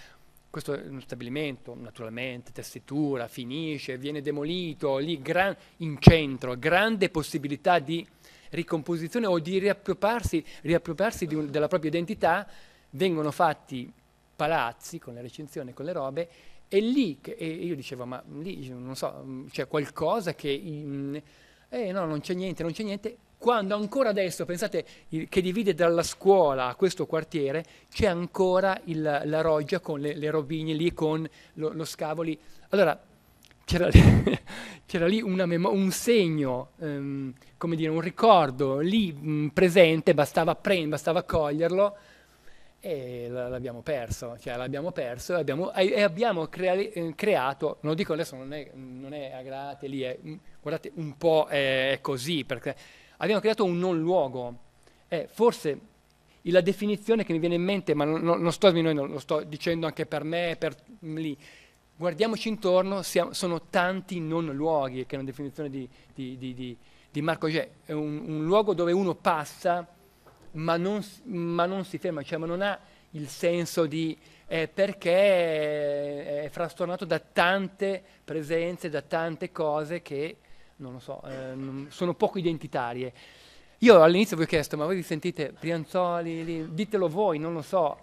questo è uno stabilimento, naturalmente, tessitura, finisce, viene demolito, lì gran- in centro, grande possibilità di ricomposizione o di riappropriarsi, riappropriarsi di un- della propria identità, vengono fatti palazzi con le recinzioni, con le robe, e lì, che, e io dicevo, ma lì, non so, c'è qualcosa che... In, eh no, non c'è niente, non c'è niente, quando ancora adesso, pensate, il, che divide dalla scuola a questo quartiere, c'è ancora il, la roggia con le, le robinie lì, con lo, lo scavo lì. Allora, c'era lì, c'era lì memo- un segno, um, come dire, un ricordo lì mh, mm, presente, bastava, prendere, bastava coglierlo e l'abbiamo perso, cioè l'abbiamo perso e abbiamo, e abbiamo crea- ehm, creato, non lo dico adesso non è, non è a grate lì, è, mm, guardate un po' è così, perché abbiamo creato un non luogo. Eh, forse la definizione che mi viene in mente, ma non, non sto sminuendo, lo sto dicendo anche per me, per lì, guardiamoci intorno, siamo, sono tanti non luoghi, che è una definizione di, di, di, di Marco Gè, è un, un, luogo dove uno passa ma non, ma non si ferma, cioè ma non ha il senso di eh, perché è frastornato da tante presenze, da tante cose che non lo so, eh, non, sono poco identitarie. Io all'inizio vi ho chiesto, ma voi vi sentite Brianzoli, lì, ditelo voi, non lo so.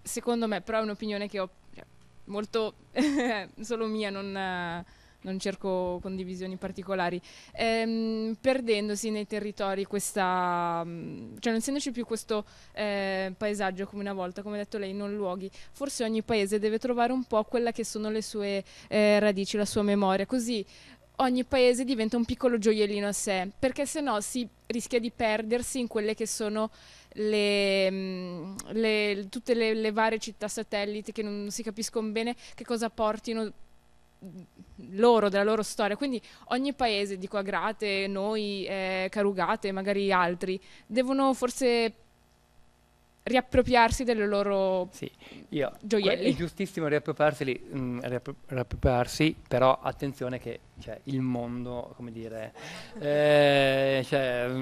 Secondo me, però è un'opinione che ho cioè, molto solo mia, non non cerco condivisioni particolari, ehm, perdendosi nei territori questa, mm, cioè non essendoci più questo eh, paesaggio come una volta, come ha detto lei, non luoghi, forse ogni paese deve trovare un po' quelle che sono le sue eh, radici, la sua memoria, così ogni paese diventa un piccolo gioiellino a sé, perché se no si rischia di perdersi in quelle che sono le, mm, le, tutte le, le, varie città satellite che non si capiscono bene che cosa portino loro, della loro storia. Quindi ogni paese, dico Agrate, noi, eh, Carugate, magari altri, devono forse riappropriarsi delle loro sì, io, gioielli. È giustissimo riappropriarseli, mh, mm, riappro- riappropriarsi, però attenzione che cioè, il mondo, come dire, eh, cioè, mh,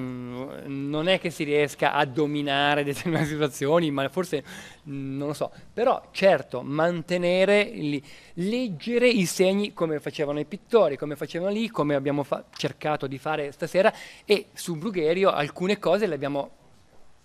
mm, non è che si riesca a dominare determinate situazioni, ma forse mh, mm, non lo so. Però certo, mantenere, li, leggere i segni come facevano i pittori, come facevano lì, come abbiamo fa- cercato di fare stasera e su Brugherio alcune cose le abbiamo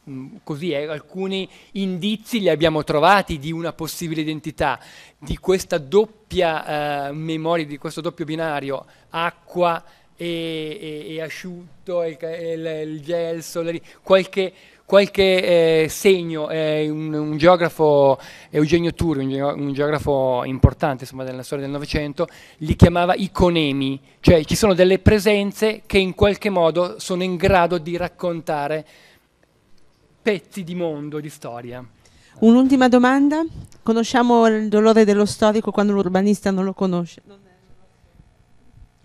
Mm, così eh, alcuni indizi li abbiamo trovati di una possibile identità, di questa doppia eh, memoria, di questo doppio binario, acqua e, e, e asciutto, il, il, il gelso, qualche, qualche eh, segno, eh, un, un, geografo, Eugenio Turi, un, un, geografo importante insomma, della storia del Novecento, li chiamava iconemi, cioè ci sono delle presenze che in qualche modo sono in grado di raccontare pezzi di mondo, di storia. Un'ultima domanda. Conosciamo il dolore dello storico quando l'urbanista non lo conosce?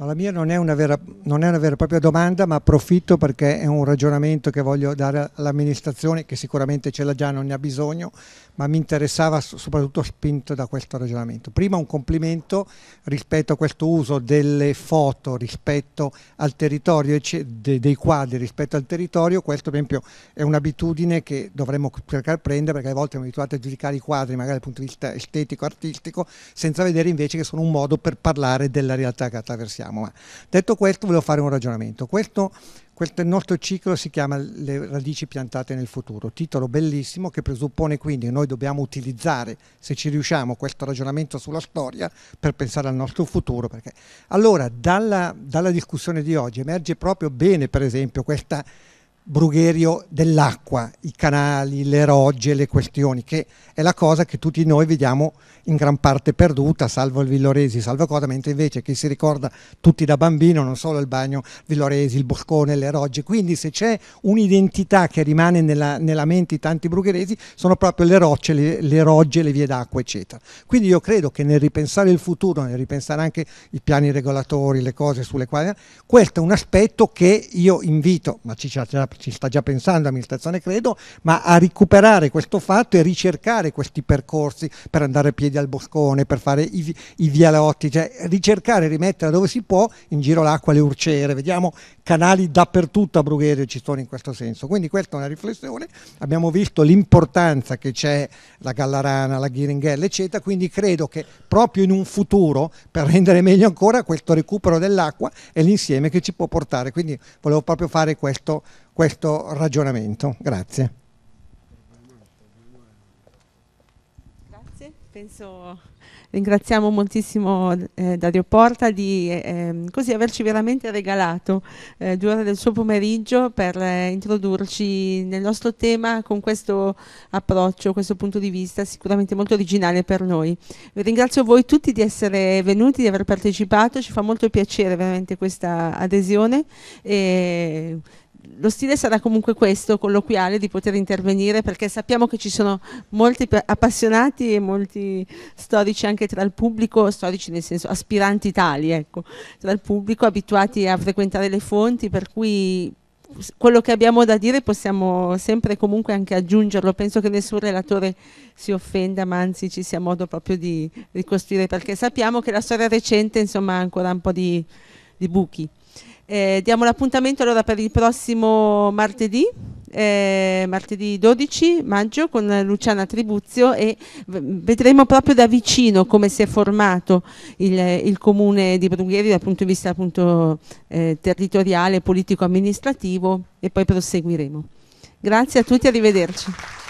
la mia non è, vera, non è, una vera, e propria domanda, ma approfitto perché è un ragionamento che voglio dare all'amministrazione, che sicuramente ce l'ha già, non ne ha bisogno, ma mi interessava soprattutto spinto da questo ragionamento. Prima un complimento rispetto a questo uso delle foto rispetto al territorio, dei quadri rispetto al territorio, questo per esempio è un'abitudine che dovremmo cercare di prendere perché a volte siamo abituati a giudicare i quadri magari dal punto di vista estetico, artistico, senza vedere invece che sono un modo per parlare della realtà che attraversiamo. Ma detto questo volevo fare un ragionamento. Questo questo nostro ciclo si chiama Le radici piantate nel futuro, titolo bellissimo che presuppone quindi che noi dobbiamo utilizzare, se ci riusciamo, questo ragionamento sulla storia per pensare al nostro futuro. Perché... Allora, dalla, dalla discussione di oggi emerge proprio bene, per esempio, questa brugherio dell'acqua, i canali, le rogge, le questioni, che è la cosa che tutti noi vediamo in gran parte perduta, salvo il Villoresi, salvo cosa, mentre invece chi si ricorda tutti da bambino, non solo il bagno Villoresi, il boscone, le rogge, quindi se c'è un'identità che rimane nella, nella, mente di tanti brugheresi sono proprio le rocce, le, le rogge, le vie d'acqua, eccetera. Quindi io credo che nel ripensare il futuro, nel ripensare anche i piani regolatori, le cose sulle quali, questo è un aspetto che io invito, ma ci c'è ci sta già pensando l'amministrazione credo, ma a recuperare questo fatto e ricercare questi percorsi per andare a piedi al boscone, per fare i, i vialotti, cioè ricercare, rimettere dove si può in giro l'acqua, le urcere, vediamo canali dappertutto a Brugherio ci sono in questo senso. Quindi questa è una riflessione, abbiamo visto l'importanza che c'è la Gallarana, la Ghiringhella, eccetera, quindi credo che proprio in un futuro, per rendere meglio ancora questo recupero dell'acqua è l'insieme che ci può portare, quindi volevo proprio fare questo questo ragionamento. Grazie. Grazie, penso ringraziamo moltissimo eh, Dario Porta di eh, così averci veramente regalato eh, due ore del suo pomeriggio per eh, introdurci nel nostro tema con questo approccio, questo punto di vista sicuramente molto originale per noi. Vi ringrazio voi tutti di essere venuti, di aver partecipato, ci fa molto piacere veramente questa adesione. E lo stile sarà comunque questo, colloquiale, di poter intervenire perché sappiamo che ci sono molti appassionati e molti storici anche tra il pubblico, storici nel senso aspiranti tali, ecco, tra il pubblico abituati a frequentare le fonti, per cui quello che abbiamo da dire possiamo sempre comunque anche aggiungerlo, penso che nessun relatore si offenda, ma anzi ci sia modo proprio di ricostruire perché sappiamo che la storia recente insomma ha ancora un po' di, di buchi. Eh, diamo l'appuntamento allora per il prossimo martedì. Eh, martedì 12 maggio con Luciana Tribuzio e vedremo proprio da vicino come si è formato il, il comune di Brugheri dal punto di vista appunto, eh, territoriale, politico-amministrativo e poi proseguiremo. Grazie a tutti, arrivederci.